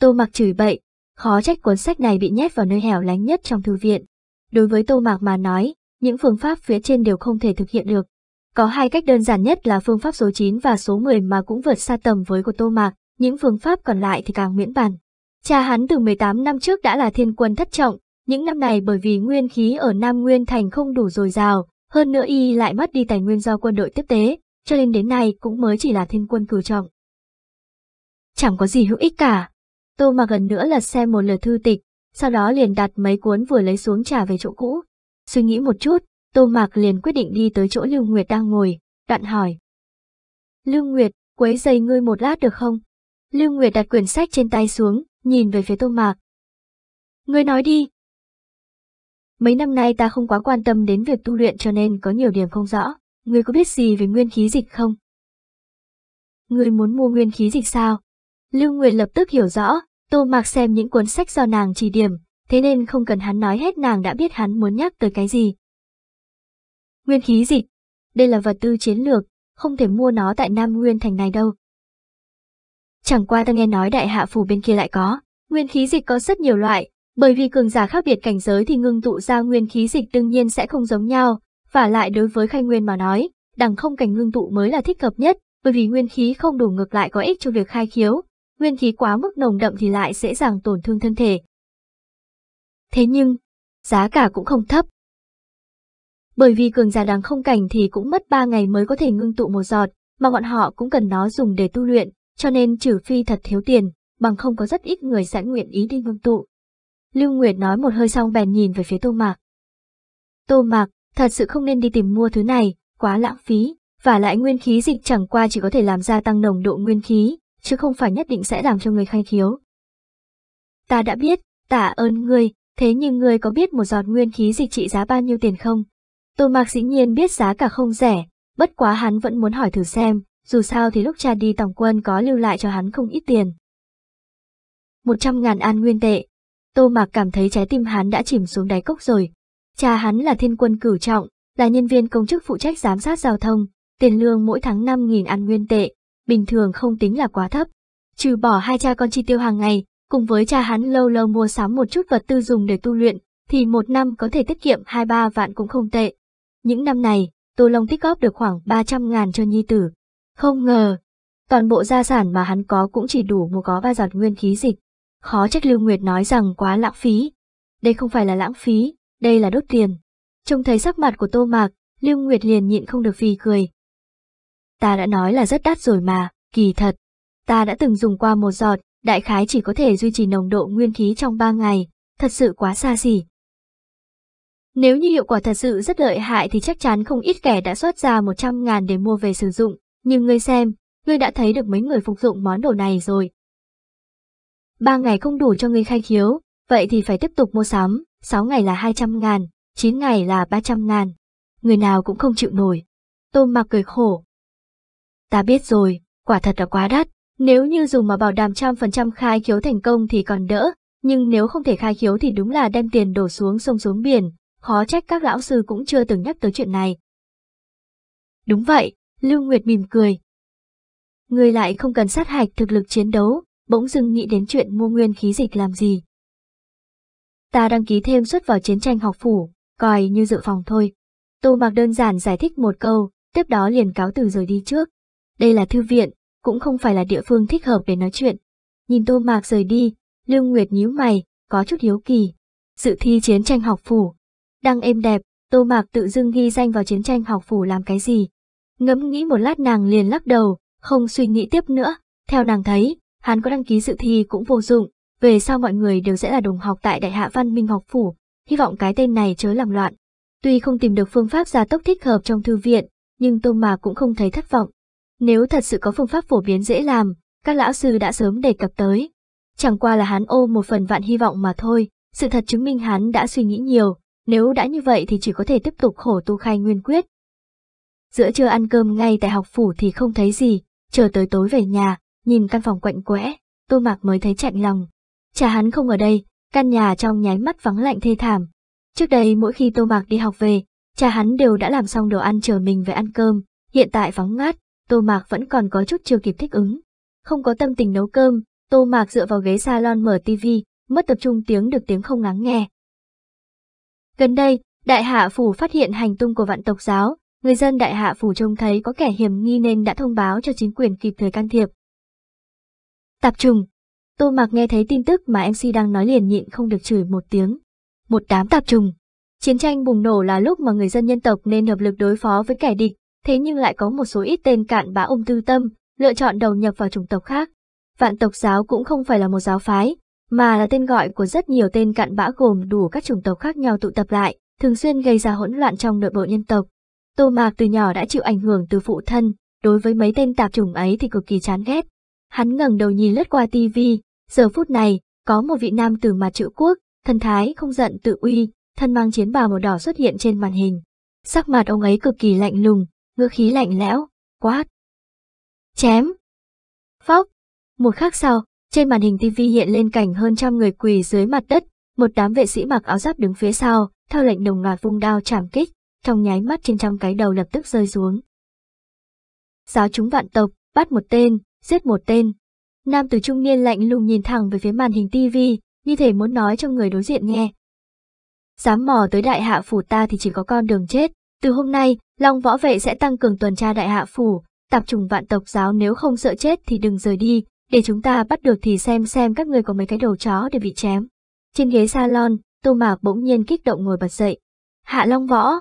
Tô Mặc chửi bậy, khó trách cuốn sách này bị nhét vào nơi hẻo lánh nhất trong thư viện. Đối với Tô Mặc mà nói, những phương pháp phía trên đều không thể thực hiện được. Có hai cách đơn giản nhất là phương pháp số 9 và số 10 mà cũng vượt xa tầm với của Tô Mạc, những phương pháp còn lại thì càng miễn bàn. Cha hắn từ 18 năm trước đã là thiên quân thất trọng, những năm này bởi vì nguyên khí ở Nam Nguyên Thành không đủ dồi dào, hơn nữa y lại mất đi tài nguyên do quân đội tiếp tế, cho nên đến nay cũng mới chỉ là thiên quân cử trọng. Chẳng có gì hữu ích cả. Tô mà gần nữa là xem một lượt thư tịch, sau đó liền đặt mấy cuốn vừa lấy xuống trả về chỗ cũ. Suy nghĩ một chút, Tô Mạc liền quyết định đi tới chỗ Lưu Nguyệt đang ngồi, đoạn hỏi. Lưu Nguyệt, quấy giày ngươi một lát được không? Lưu Nguyệt đặt quyển sách trên tay xuống, nhìn về phía Tô Mạc. Ngươi nói đi, Mấy năm nay ta không quá quan tâm đến việc tu luyện cho nên có nhiều điểm không rõ. Ngươi có biết gì về nguyên khí dịch không? Ngươi muốn mua nguyên khí dịch sao? Lưu Nguyệt lập tức hiểu rõ, Tô Mạc xem những cuốn sách do nàng chỉ điểm, thế nên không cần hắn nói hết nàng đã biết hắn muốn nhắc tới cái gì. Nguyên khí dịch. Đây là vật tư chiến lược, không thể mua nó tại Nam Nguyên Thành này đâu. Chẳng qua ta nghe nói đại hạ phủ bên kia lại có, nguyên khí dịch có rất nhiều loại, bởi vì cường giả khác biệt cảnh giới thì ngưng tụ ra nguyên khí dịch đương nhiên sẽ không giống nhau, và lại đối với khai nguyên mà nói, đẳng không cảnh ngưng tụ mới là thích hợp nhất, bởi vì nguyên khí không đủ ngược lại có ích cho việc khai khiếu, nguyên khí quá mức nồng đậm thì lại dễ dàng tổn thương thân thể. Thế nhưng, giá cả cũng không thấp. Bởi vì cường giả đằng không cảnh thì cũng mất 3 ngày mới có thể ngưng tụ một giọt, mà bọn họ cũng cần nó dùng để tu luyện, cho nên trừ phi thật thiếu tiền, bằng không có rất ít người sẽ nguyện ý đi ngưng tụ. Lưu Nguyệt nói một hơi xong bèn nhìn về phía Tô Mạc. Tô Mạc, thật sự không nên đi tìm mua thứ này, quá lãng phí, và lại nguyên khí dịch chẳng qua chỉ có thể làm gia tăng nồng độ nguyên khí, chứ không phải nhất định sẽ làm cho người khai thiếu. Ta đã biết, tạ ơn ngươi, thế nhưng ngươi có biết một giọt nguyên khí dịch trị giá bao nhiêu tiền không? Tô Mạc dĩ nhiên biết giá cả không rẻ, bất quá hắn vẫn muốn hỏi thử xem, dù sao thì lúc cha đi tổng quân có lưu lại cho hắn không ít tiền. 100.000 an nguyên tệ, Tô Mạc cảm thấy trái tim hắn đã chìm xuống đáy cốc rồi. Cha hắn là thiên quân cửu trọng, là nhân viên công chức phụ trách giám sát giao thông, tiền lương mỗi tháng 5.000 ăn nguyên tệ, bình thường không tính là quá thấp. Trừ bỏ hai cha con chi tiêu hàng ngày, cùng với cha hắn lâu lâu mua sắm một chút vật tư dùng để tu luyện, thì một năm có thể tiết kiệm 2-3 vạn cũng không tệ. Những năm này, Tô Long tích góp được khoảng 300 ngàn cho nhi tử. Không ngờ, toàn bộ gia sản mà hắn có cũng chỉ đủ mua có ba giọt nguyên khí dịch. Khó trách Lưu Nguyệt nói rằng quá lãng phí. Đây không phải là lãng phí, đây là đốt tiền. Trông thấy sắc mặt của Tô Mạc, Lưu Nguyệt liền nhịn không được vì cười. Ta đã nói là rất đắt rồi mà, kỳ thật. Ta đã từng dùng qua một giọt, đại khái chỉ có thể duy trì nồng độ nguyên khí trong ba ngày, thật sự quá xa xỉ. Nếu như hiệu quả thật sự rất lợi hại thì chắc chắn không ít kẻ đã xuất ra 100 ngàn để mua về sử dụng, nhưng ngươi xem, ngươi đã thấy được mấy người phục dụng món đồ này rồi, 3 ngày không đủ cho người khai khiếu, vậy thì phải tiếp tục mua sắm, 6 ngày là 200 ngàn, 9 ngày là 300 ngàn. Người nào cũng không chịu nổi. Tôm mặc cười khổ. Ta biết rồi, quả thật là quá đắt, nếu như dùng mà bảo đảm trăm phần trăm khai khiếu thành công thì còn đỡ, nhưng nếu không thể khai khiếu thì đúng là đem tiền đổ xuống sông xuống biển, khó trách các lão sư cũng chưa từng nhắc tới chuyện này. Đúng vậy, Lưu Nguyệt mỉm cười. Người lại không cần sát hạch thực lực chiến đấu, bỗng dưng nghĩ đến chuyện mua nguyên khí dịch làm gì. Ta đăng ký thêm xuất vào chiến tranh học phủ, coi như dự phòng thôi. Tô Mạc đơn giản giải thích một câu, tiếp đó liền cáo từ rồi đi trước. Đây là thư viện, cũng không phải là địa phương thích hợp để nói chuyện. Nhìn Tô Mạc rời đi, Lương Nguyệt nhíu mày, có chút hiếu kỳ. Dự thi chiến tranh học phủ. Đang êm đẹp, Tô Mạc tự dưng ghi danh vào chiến tranh học phủ làm cái gì. Ngẫm nghĩ một lát nàng liền lắc đầu, không suy nghĩ tiếp nữa. Theo nàng thấy, hắn có đăng ký dự thi cũng vô dụng, về sau mọi người đều sẽ là đồng học tại Đại hạ Văn Minh học phủ, hy vọng cái tên này chớ làm loạn. Tuy không tìm được phương pháp gia tốc thích hợp trong thư viện, nhưng Tô Mà cũng không thấy thất vọng. Nếu thật sự có phương pháp phổ biến dễ làm, các lão sư đã sớm đề cập tới. Chẳng qua là hắn ôm một phần vạn hy vọng mà thôi, sự thật chứng minh hắn đã suy nghĩ nhiều, nếu đã như vậy thì chỉ có thể tiếp tục khổ tu khai nguyên quyết. Giữa trưa ăn cơm ngay tại học phủ thì không thấy gì, chờ tới tối về nhà, nhìn căn phòng quạnh quẽ, Tô Mạc mới thấy chạnh lòng. cha hắn không ở đây, căn nhà trong nháy mắt vắng lạnh thê thảm. Trước đây mỗi khi Tô Mạc đi học về, cha hắn đều đã làm xong đồ ăn chờ mình về ăn cơm, hiện tại vắng ngát, Tô Mạc vẫn còn có chút chưa kịp thích ứng. Không có tâm tình nấu cơm, Tô Mạc dựa vào ghế salon mở tivi, mất tập trung tiếng được tiếng không ngắng nghe. Gần đây, Đại Hạ Phủ phát hiện hành tung của vạn tộc giáo, người dân Đại Hạ Phủ trông thấy có kẻ hiểm nghi nên đã thông báo cho chính quyền kịp thời can thiệp, Tạp trùng. Tô Mạc nghe thấy tin tức mà MC đang nói liền nhịn không được chửi một tiếng. Một đám tạp trùng. Chiến tranh bùng nổ là lúc mà người dân nhân tộc nên hợp lực đối phó với kẻ địch, thế nhưng lại có một số ít tên cạn bã ung tư tâm, lựa chọn đầu nhập vào chủng tộc khác. Vạn tộc giáo cũng không phải là một giáo phái, mà là tên gọi của rất nhiều tên cạn bã gồm đủ các chủng tộc khác nhau tụ tập lại, thường xuyên gây ra hỗn loạn trong nội bộ nhân tộc. Tô Mạc từ nhỏ đã chịu ảnh hưởng từ phụ thân, đối với mấy tên tạp trùng ấy thì cực kỳ chán ghét, Hắn ngẩng đầu nhìn lướt qua tivi, giờ phút này, có một vị nam tử mặt chữ quốc, thân thái không giận tự uy, thân mang chiến bào màu đỏ xuất hiện trên màn hình. Sắc mặt ông ấy cực kỳ lạnh lùng, ngữ khí lạnh lẽo, quát. Chém. Phóc. Một khắc sau, trên màn hình tivi hiện lên cảnh hơn trăm người quỳ dưới mặt đất, một đám vệ sĩ mặc áo giáp đứng phía sau, theo lệnh đồng loạt vung đao chảm kích, trong nháy mắt trên trăm cái đầu lập tức rơi xuống. Giáo chúng vạn tộc, bắt một tên, giết một tên. Nam tử trung niên lạnh lùng nhìn thẳng về phía màn hình tivi, như thể muốn nói cho người đối diện nghe. Dám mò tới đại hạ phủ ta thì chỉ có con đường chết, từ hôm nay, Long võ vệ sẽ tăng cường tuần tra đại hạ phủ, tạp trùng vạn tộc giáo nếu không sợ chết thì đừng rời đi, để chúng ta bắt được thì xem xem các người có mấy cái đầu chó để bị chém. Trên ghế salon, Tô Mạc bỗng nhiên kích động ngồi bật dậy. Hạ Long Võ,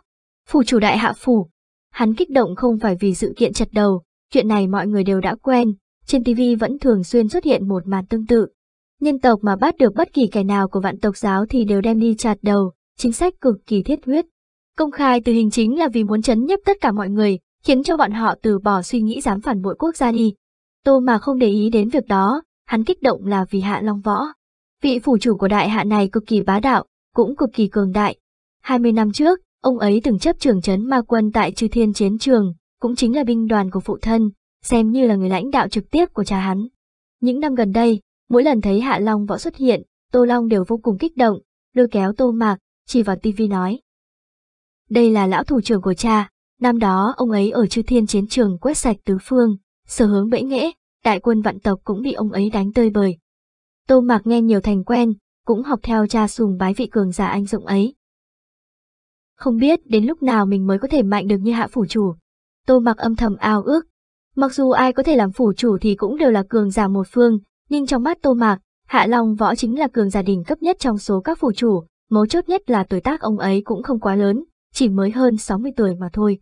phủ chủ đại hạ phủ. Hắn kích động không phải vì sự kiện chật đầu, chuyện này mọi người đều đã quen, trên TV vẫn thường xuyên xuất hiện một màn tương tự. Nhân tộc mà bắt được bất kỳ kẻ nào của vạn tộc giáo thì đều đem đi chặt đầu, chính sách cực kỳ thiết huyết. Công khai từ hình chính là vì muốn chấn nhấp tất cả mọi người, khiến cho bọn họ từ bỏ suy nghĩ dám phản bội quốc gia đi. Tô mà không để ý đến việc đó, hắn kích động là vì hạ long võ. Vị phủ chủ của đại hạ này cực kỳ bá đạo, cũng cực kỳ cường đại. 20 năm trước, ông ấy từng chấp trường chấn ma quân tại Chư Thiên Chiến Trường, cũng chính là binh đoàn của phụ thân, xem như là người lãnh đạo trực tiếp của cha hắn. Những năm gần đây, mỗi lần thấy Hạ Long võ xuất hiện, Tô Long đều vô cùng kích động, lôi kéo Tô Mạc, chỉ vào tivi nói. Đây là lão thủ trưởng của cha, năm đó ông ấy ở chư thiên chiến trường quét sạch tứ phương, sở hướng bẫy nghễ, đại quân vạn tộc cũng bị ông ấy đánh tơi bời. Tô Mạc nghe nhiều thành quen, cũng học theo cha sùng bái vị cường giả anh rộng ấy. Không biết đến lúc nào mình mới có thể mạnh được như hạ phủ chủ. Tô Mạc âm thầm ao ước, Mặc dù ai có thể làm phủ chủ thì cũng đều là cường giả một phương, nhưng trong mắt Tô Mạc, Hạ Long Võ chính là cường giả đình cấp nhất trong số các phủ chủ, mấu chốt nhất là tuổi tác ông ấy cũng không quá lớn, chỉ mới hơn 60 tuổi mà thôi.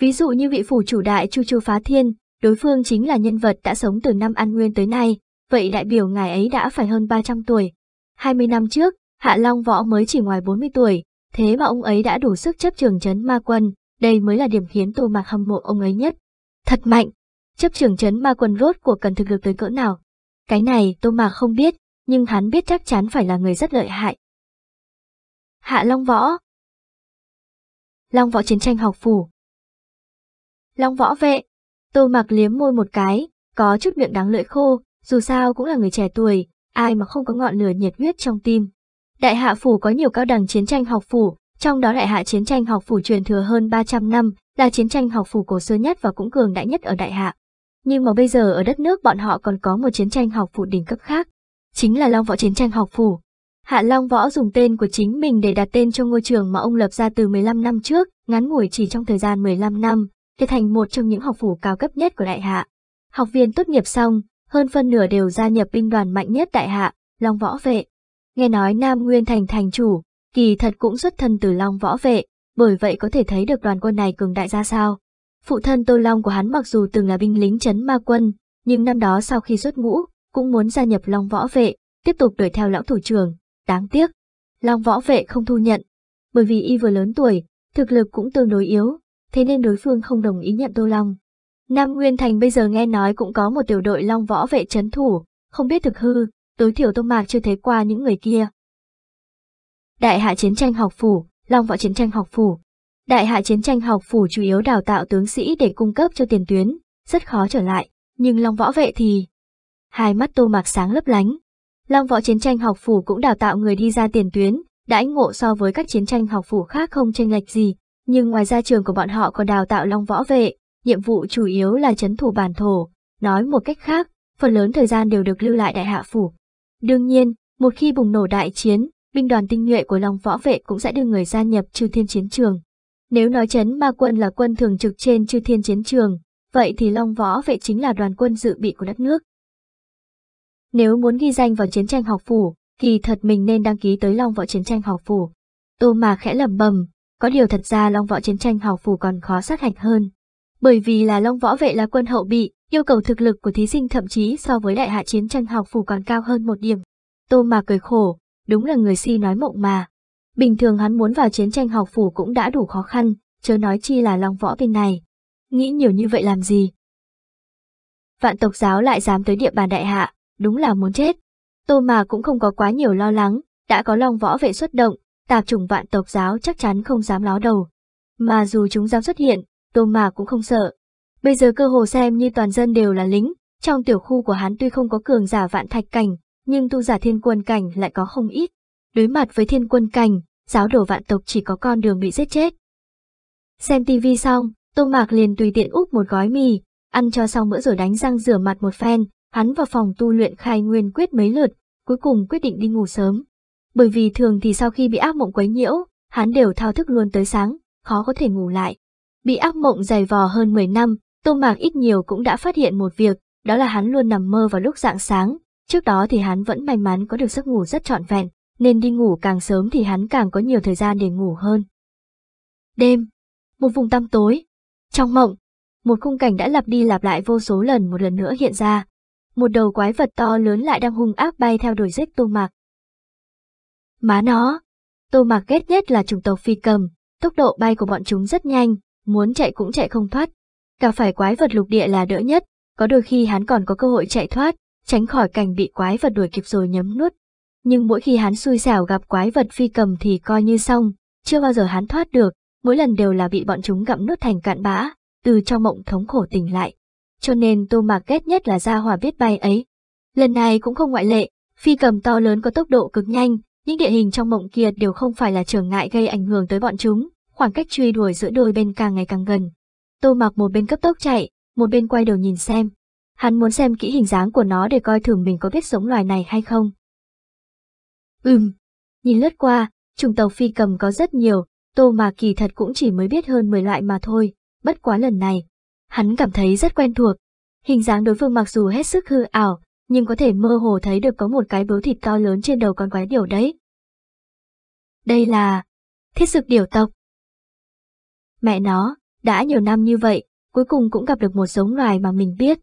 Ví dụ như vị phủ chủ đại Chu Chu Phá Thiên, đối phương chính là nhân vật đã sống từ năm An Nguyên tới nay, vậy đại biểu ngài ấy đã phải hơn 300 tuổi. 20 năm trước, Hạ Long Võ mới chỉ ngoài 40 tuổi, thế mà ông ấy đã đủ sức chấp trường chấn ma quân, đây mới là điểm khiến Tô Mạc hâm mộ ông ấy nhất. Thật mạnh, chấp trưởng chấn ma quân rốt của cần thực lực tới cỡ nào. Cái này Tô Mạc không biết, nhưng hắn biết chắc chắn phải là người rất lợi hại. Hạ Long Võ Long Võ Chiến tranh học phủ Long Võ Vệ Tô Mạc liếm môi một cái, có chút miệng đáng lưỡi khô, dù sao cũng là người trẻ tuổi, ai mà không có ngọn lửa nhiệt huyết trong tim. Đại hạ phủ có nhiều cao đẳng chiến tranh học phủ, trong đó đại hạ chiến tranh học phủ truyền thừa hơn 300 năm, là chiến tranh học phủ cổ xưa nhất và cũng cường đại nhất ở đại hạ. Nhưng mà bây giờ ở đất nước bọn họ còn có một chiến tranh học phủ đỉnh cấp khác, chính là Long Võ Chiến tranh học phủ. Hạ Long Võ dùng tên của chính mình để đặt tên cho ngôi trường mà ông lập ra từ 15 năm trước, ngắn ngủi chỉ trong thời gian 15 năm, trở thành một trong những học phủ cao cấp nhất của đại hạ. Học viên tốt nghiệp xong, hơn phân nửa đều gia nhập binh đoàn mạnh nhất đại hạ, Long Võ Vệ. Nghe nói Nam Nguyên Thành thành chủ, kỳ thật cũng xuất thân từ Long Võ Vệ, bởi vậy có thể thấy được đoàn quân này cường đại ra sao. Phụ thân Tô Long của hắn mặc dù từng là binh lính chấn ma quân, nhưng năm đó sau khi xuất ngũ, cũng muốn gia nhập Long Võ Vệ, tiếp tục đuổi theo lão thủ trưởng. Đáng tiếc, Long Võ Vệ không thu nhận, bởi vì y vừa lớn tuổi, thực lực cũng tương đối yếu, thế nên đối phương không đồng ý nhận Tô Long. Nam Nguyên Thành bây giờ nghe nói cũng có một tiểu đội Long Võ Vệ chấn thủ, không biết thực hư, tối thiểu Tô Mạc chưa thấy qua những người kia. Đại hạ chiến tranh học phủ, Long Võ chiến tranh học phủ, Đại hạ chiến tranh học phủ chủ yếu đào tạo tướng sĩ để cung cấp cho tiền tuyến, rất khó trở lại, nhưng Long Võ Vệ thì... Hai mắt tô mạc sáng lấp lánh. Long Võ Chiến tranh học phủ cũng đào tạo người đi ra tiền tuyến, đãi ngộ so với các chiến tranh học phủ khác không tranh lệch gì, nhưng ngoài ra trường của bọn họ còn đào tạo Long Võ Vệ, nhiệm vụ chủ yếu là chấn thủ bản thổ, nói một cách khác, phần lớn thời gian đều được lưu lại đại hạ phủ. Đương nhiên, một khi bùng nổ đại chiến, binh đoàn tinh nhuệ của Long Võ Vệ cũng sẽ đưa người gia nhập trừ thiên chiến trường, nếu nói chấn ma quân là quân thường trực trên chư thiên chiến trường, vậy thì Long Võ Vệ chính là đoàn quân dự bị của đất nước. Nếu muốn ghi danh vào chiến tranh học phủ, thì thật mình nên đăng ký tới Long Võ Chiến tranh học phủ. Tô mà khẽ lẩm bẩm, có điều thật ra Long Võ Chiến tranh học phủ còn khó sát hạch hơn. Bởi vì là Long Võ Vệ là quân hậu bị, yêu cầu thực lực của thí sinh thậm chí so với đại hạ chiến tranh học phủ còn cao hơn một điểm. Tô mà cười khổ, đúng là người si nói mộng mà. Bình thường hắn muốn vào chiến tranh học phủ cũng đã đủ khó khăn, chớ nói chi là long võ bên này. Nghĩ nhiều như vậy làm gì? Vạn tộc giáo lại dám tới địa bàn đại hạ, đúng là muốn chết. Tô mà cũng không có quá nhiều lo lắng, đã có long võ vệ xuất động, tạp chủng vạn tộc giáo chắc chắn không dám ló đầu. Mà dù chúng dám xuất hiện, Tô mà cũng không sợ. Bây giờ cơ hồ xem như toàn dân đều là lính, trong tiểu khu của hắn tuy không có cường giả vạn thạch cảnh, nhưng tu giả thiên quân cảnh lại có không ít đối mặt với thiên quân cảnh, giáo đổ vạn tộc chỉ có con đường bị giết chết. Xem tivi xong, Tô Mạc liền tùy tiện úp một gói mì, ăn cho xong bữa rồi đánh răng rửa mặt một phen, hắn vào phòng tu luyện khai nguyên quyết mấy lượt, cuối cùng quyết định đi ngủ sớm. Bởi vì thường thì sau khi bị ác mộng quấy nhiễu, hắn đều thao thức luôn tới sáng, khó có thể ngủ lại. Bị ác mộng dày vò hơn 10 năm, Tô Mạc ít nhiều cũng đã phát hiện một việc, đó là hắn luôn nằm mơ vào lúc rạng sáng, trước đó thì hắn vẫn may mắn có được giấc ngủ rất trọn vẹn, nên đi ngủ càng sớm thì hắn càng có nhiều thời gian để ngủ hơn. Đêm, một vùng tăm tối, trong mộng, một khung cảnh đã lặp đi lặp lại vô số lần một lần nữa hiện ra. Một đầu quái vật to lớn lại đang hung ác bay theo đuổi giết tô mạc. Má nó, tô mạc ghét nhất là chủng tộc phi cầm, tốc độ bay của bọn chúng rất nhanh, muốn chạy cũng chạy không thoát. Cả phải quái vật lục địa là đỡ nhất, có đôi khi hắn còn có cơ hội chạy thoát, tránh khỏi cảnh bị quái vật đuổi kịp rồi nhấm nuốt nhưng mỗi khi hắn xui xẻo gặp quái vật phi cầm thì coi như xong, chưa bao giờ hắn thoát được, mỗi lần đều là bị bọn chúng gặm nuốt thành cạn bã, từ trong mộng thống khổ tỉnh lại. Cho nên Tô Mạc ghét nhất là gia hỏa biết bay ấy. Lần này cũng không ngoại lệ, phi cầm to lớn có tốc độ cực nhanh, những địa hình trong mộng kia đều không phải là trở ngại gây ảnh hưởng tới bọn chúng, khoảng cách truy đuổi giữa đôi bên càng ngày càng gần. Tô Mạc một bên cấp tốc chạy, một bên quay đầu nhìn xem. Hắn muốn xem kỹ hình dáng của nó để coi thử mình có biết giống loài này hay không. Ừm, nhìn lướt qua, trùng tàu phi cầm có rất nhiều, tô mà kỳ thật cũng chỉ mới biết hơn 10 loại mà thôi, bất quá lần này. Hắn cảm thấy rất quen thuộc. Hình dáng đối phương mặc dù hết sức hư ảo, nhưng có thể mơ hồ thấy được có một cái bướu thịt cao lớn trên đầu con quái điểu đấy. Đây là... thiết dực điểu tộc. Mẹ nó, đã nhiều năm như vậy, cuối cùng cũng gặp được một giống loài mà mình biết.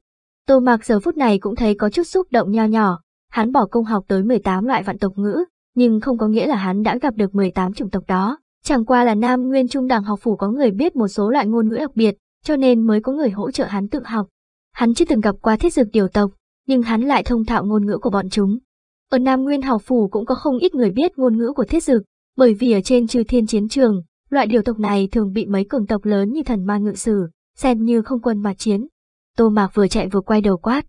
Tô Mạc giờ phút này cũng thấy có chút xúc động nho nhỏ, Hắn bỏ công học tới 18 loại vạn tộc ngữ, nhưng không có nghĩa là hắn đã gặp được 18 chủng tộc đó. Chẳng qua là Nam Nguyên Trung Đảng học phủ có người biết một số loại ngôn ngữ đặc biệt, cho nên mới có người hỗ trợ hắn tự học. Hắn chưa từng gặp qua thiết dược điều tộc, nhưng hắn lại thông thạo ngôn ngữ của bọn chúng. Ở Nam Nguyên học phủ cũng có không ít người biết ngôn ngữ của thiết dược, bởi vì ở trên trừ thiên chiến trường, loại điều tộc này thường bị mấy cường tộc lớn như thần ma ngự sử, xem như không quân mà chiến. Tô Mạc vừa chạy vừa quay đầu quát.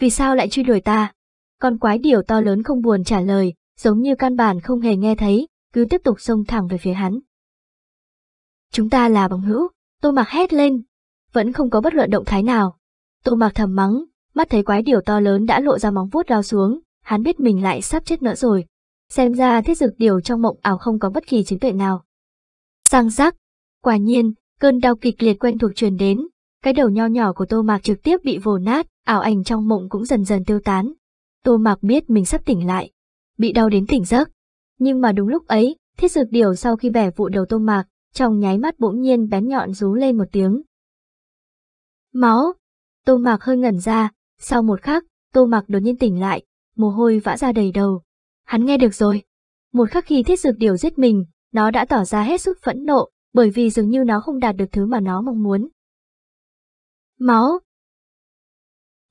Vì sao lại truy đuổi ta? Con quái điểu to lớn không buồn trả lời, giống như căn bản không hề nghe thấy, cứ tiếp tục xông thẳng về phía hắn. Chúng ta là bằng hữu, tô mạc hét lên. Vẫn không có bất luận động thái nào. Tô mạc thầm mắng, mắt thấy quái điểu to lớn đã lộ ra móng vuốt lao xuống, hắn biết mình lại sắp chết nữa rồi. Xem ra thiết dược điều trong mộng ảo không có bất kỳ chứng tuệ nào. Sang rắc, quả nhiên, cơn đau kịch liệt quen thuộc truyền đến, cái đầu nho nhỏ của tô mạc trực tiếp bị vồ nát, ảo ảnh trong mộng cũng dần dần tiêu tán, Tô Mạc biết mình sắp tỉnh lại, bị đau đến tỉnh giấc. Nhưng mà đúng lúc ấy, thiết dược điều sau khi bẻ vụ đầu Tô Mạc, trong nháy mắt bỗng nhiên bén nhọn rú lên một tiếng. Máu! Tô Mạc hơi ngẩn ra, sau một khắc, Tô Mạc đột nhiên tỉnh lại, mồ hôi vã ra đầy đầu. Hắn nghe được rồi. Một khắc khi thiết dược điều giết mình, nó đã tỏ ra hết sức phẫn nộ, bởi vì dường như nó không đạt được thứ mà nó mong muốn. Máu!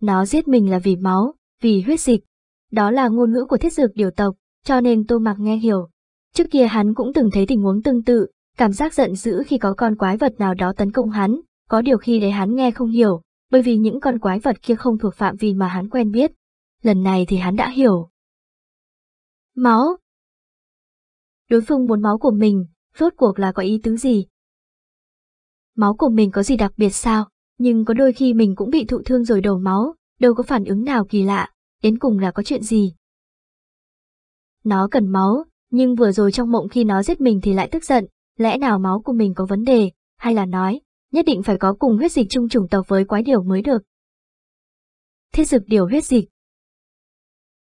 Nó giết mình là vì máu, vì huyết dịch. Đó là ngôn ngữ của thiết dược điều tộc, cho nên Tô Mạc nghe hiểu. Trước kia hắn cũng từng thấy tình huống tương tự, cảm giác giận dữ khi có con quái vật nào đó tấn công hắn, có điều khi để hắn nghe không hiểu, bởi vì những con quái vật kia không thuộc phạm vi mà hắn quen biết. Lần này thì hắn đã hiểu. Máu Đối phương muốn máu của mình, rốt cuộc là có ý tứ gì? Máu của mình có gì đặc biệt sao, nhưng có đôi khi mình cũng bị thụ thương rồi đổ máu, đâu có phản ứng nào kỳ lạ, đến cùng là có chuyện gì. Nó cần máu, nhưng vừa rồi trong mộng khi nó giết mình thì lại tức giận, lẽ nào máu của mình có vấn đề, hay là nói, nhất định phải có cùng huyết dịch chung chủng tộc với quái điều mới được. Thiết dược điều huyết dịch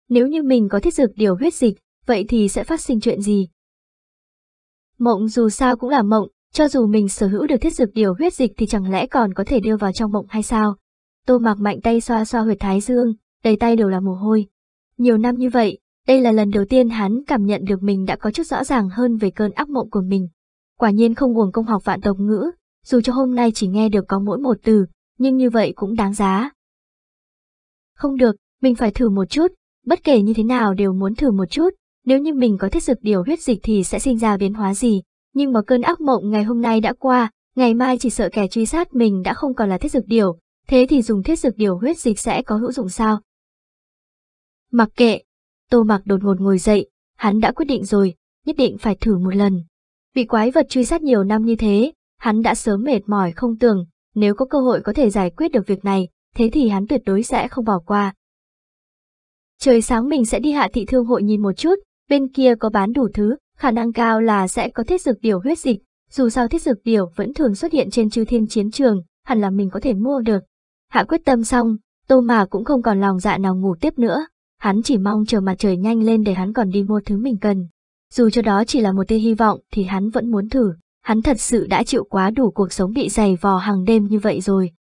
Nếu như mình có thiết dược điều huyết dịch, vậy thì sẽ phát sinh chuyện gì? Mộng dù sao cũng là mộng, cho dù mình sở hữu được thiết dược điều huyết dịch thì chẳng lẽ còn có thể đưa vào trong mộng hay sao? Tô mặc mạnh tay xoa xoa huyệt thái dương, đầy tay đều là mồ hôi. Nhiều năm như vậy, đây là lần đầu tiên hắn cảm nhận được mình đã có chút rõ ràng hơn về cơn ác mộng của mình. Quả nhiên không uổng công học vạn tộc ngữ, dù cho hôm nay chỉ nghe được có mỗi một từ, nhưng như vậy cũng đáng giá. Không được, mình phải thử một chút, bất kể như thế nào đều muốn thử một chút, nếu như mình có thiết dược điều huyết dịch thì sẽ sinh ra biến hóa gì, nhưng mà cơn ác mộng ngày hôm nay đã qua, ngày mai chỉ sợ kẻ truy sát mình đã không còn là thiết dược điều, thế thì dùng thiết dược điều huyết dịch sẽ có hữu dụng sao? Mặc kệ, tô mặc đột ngột ngồi dậy, hắn đã quyết định rồi, nhất định phải thử một lần. Bị quái vật truy sát nhiều năm như thế, hắn đã sớm mệt mỏi không tưởng, nếu có cơ hội có thể giải quyết được việc này, thế thì hắn tuyệt đối sẽ không bỏ qua. Trời sáng mình sẽ đi hạ thị thương hội nhìn một chút, bên kia có bán đủ thứ, khả năng cao là sẽ có thiết dược điều huyết dịch, dù sao thiết dược điều vẫn thường xuất hiện trên chư thiên chiến trường, hẳn là mình có thể mua được. Hạ quyết tâm xong, Tô mà cũng không còn lòng dạ nào ngủ tiếp nữa, hắn chỉ mong chờ mặt trời nhanh lên để hắn còn đi mua thứ mình cần. Dù cho đó chỉ là một tia hy vọng thì hắn vẫn muốn thử, hắn thật sự đã chịu quá đủ cuộc sống bị dày vò hàng đêm như vậy rồi,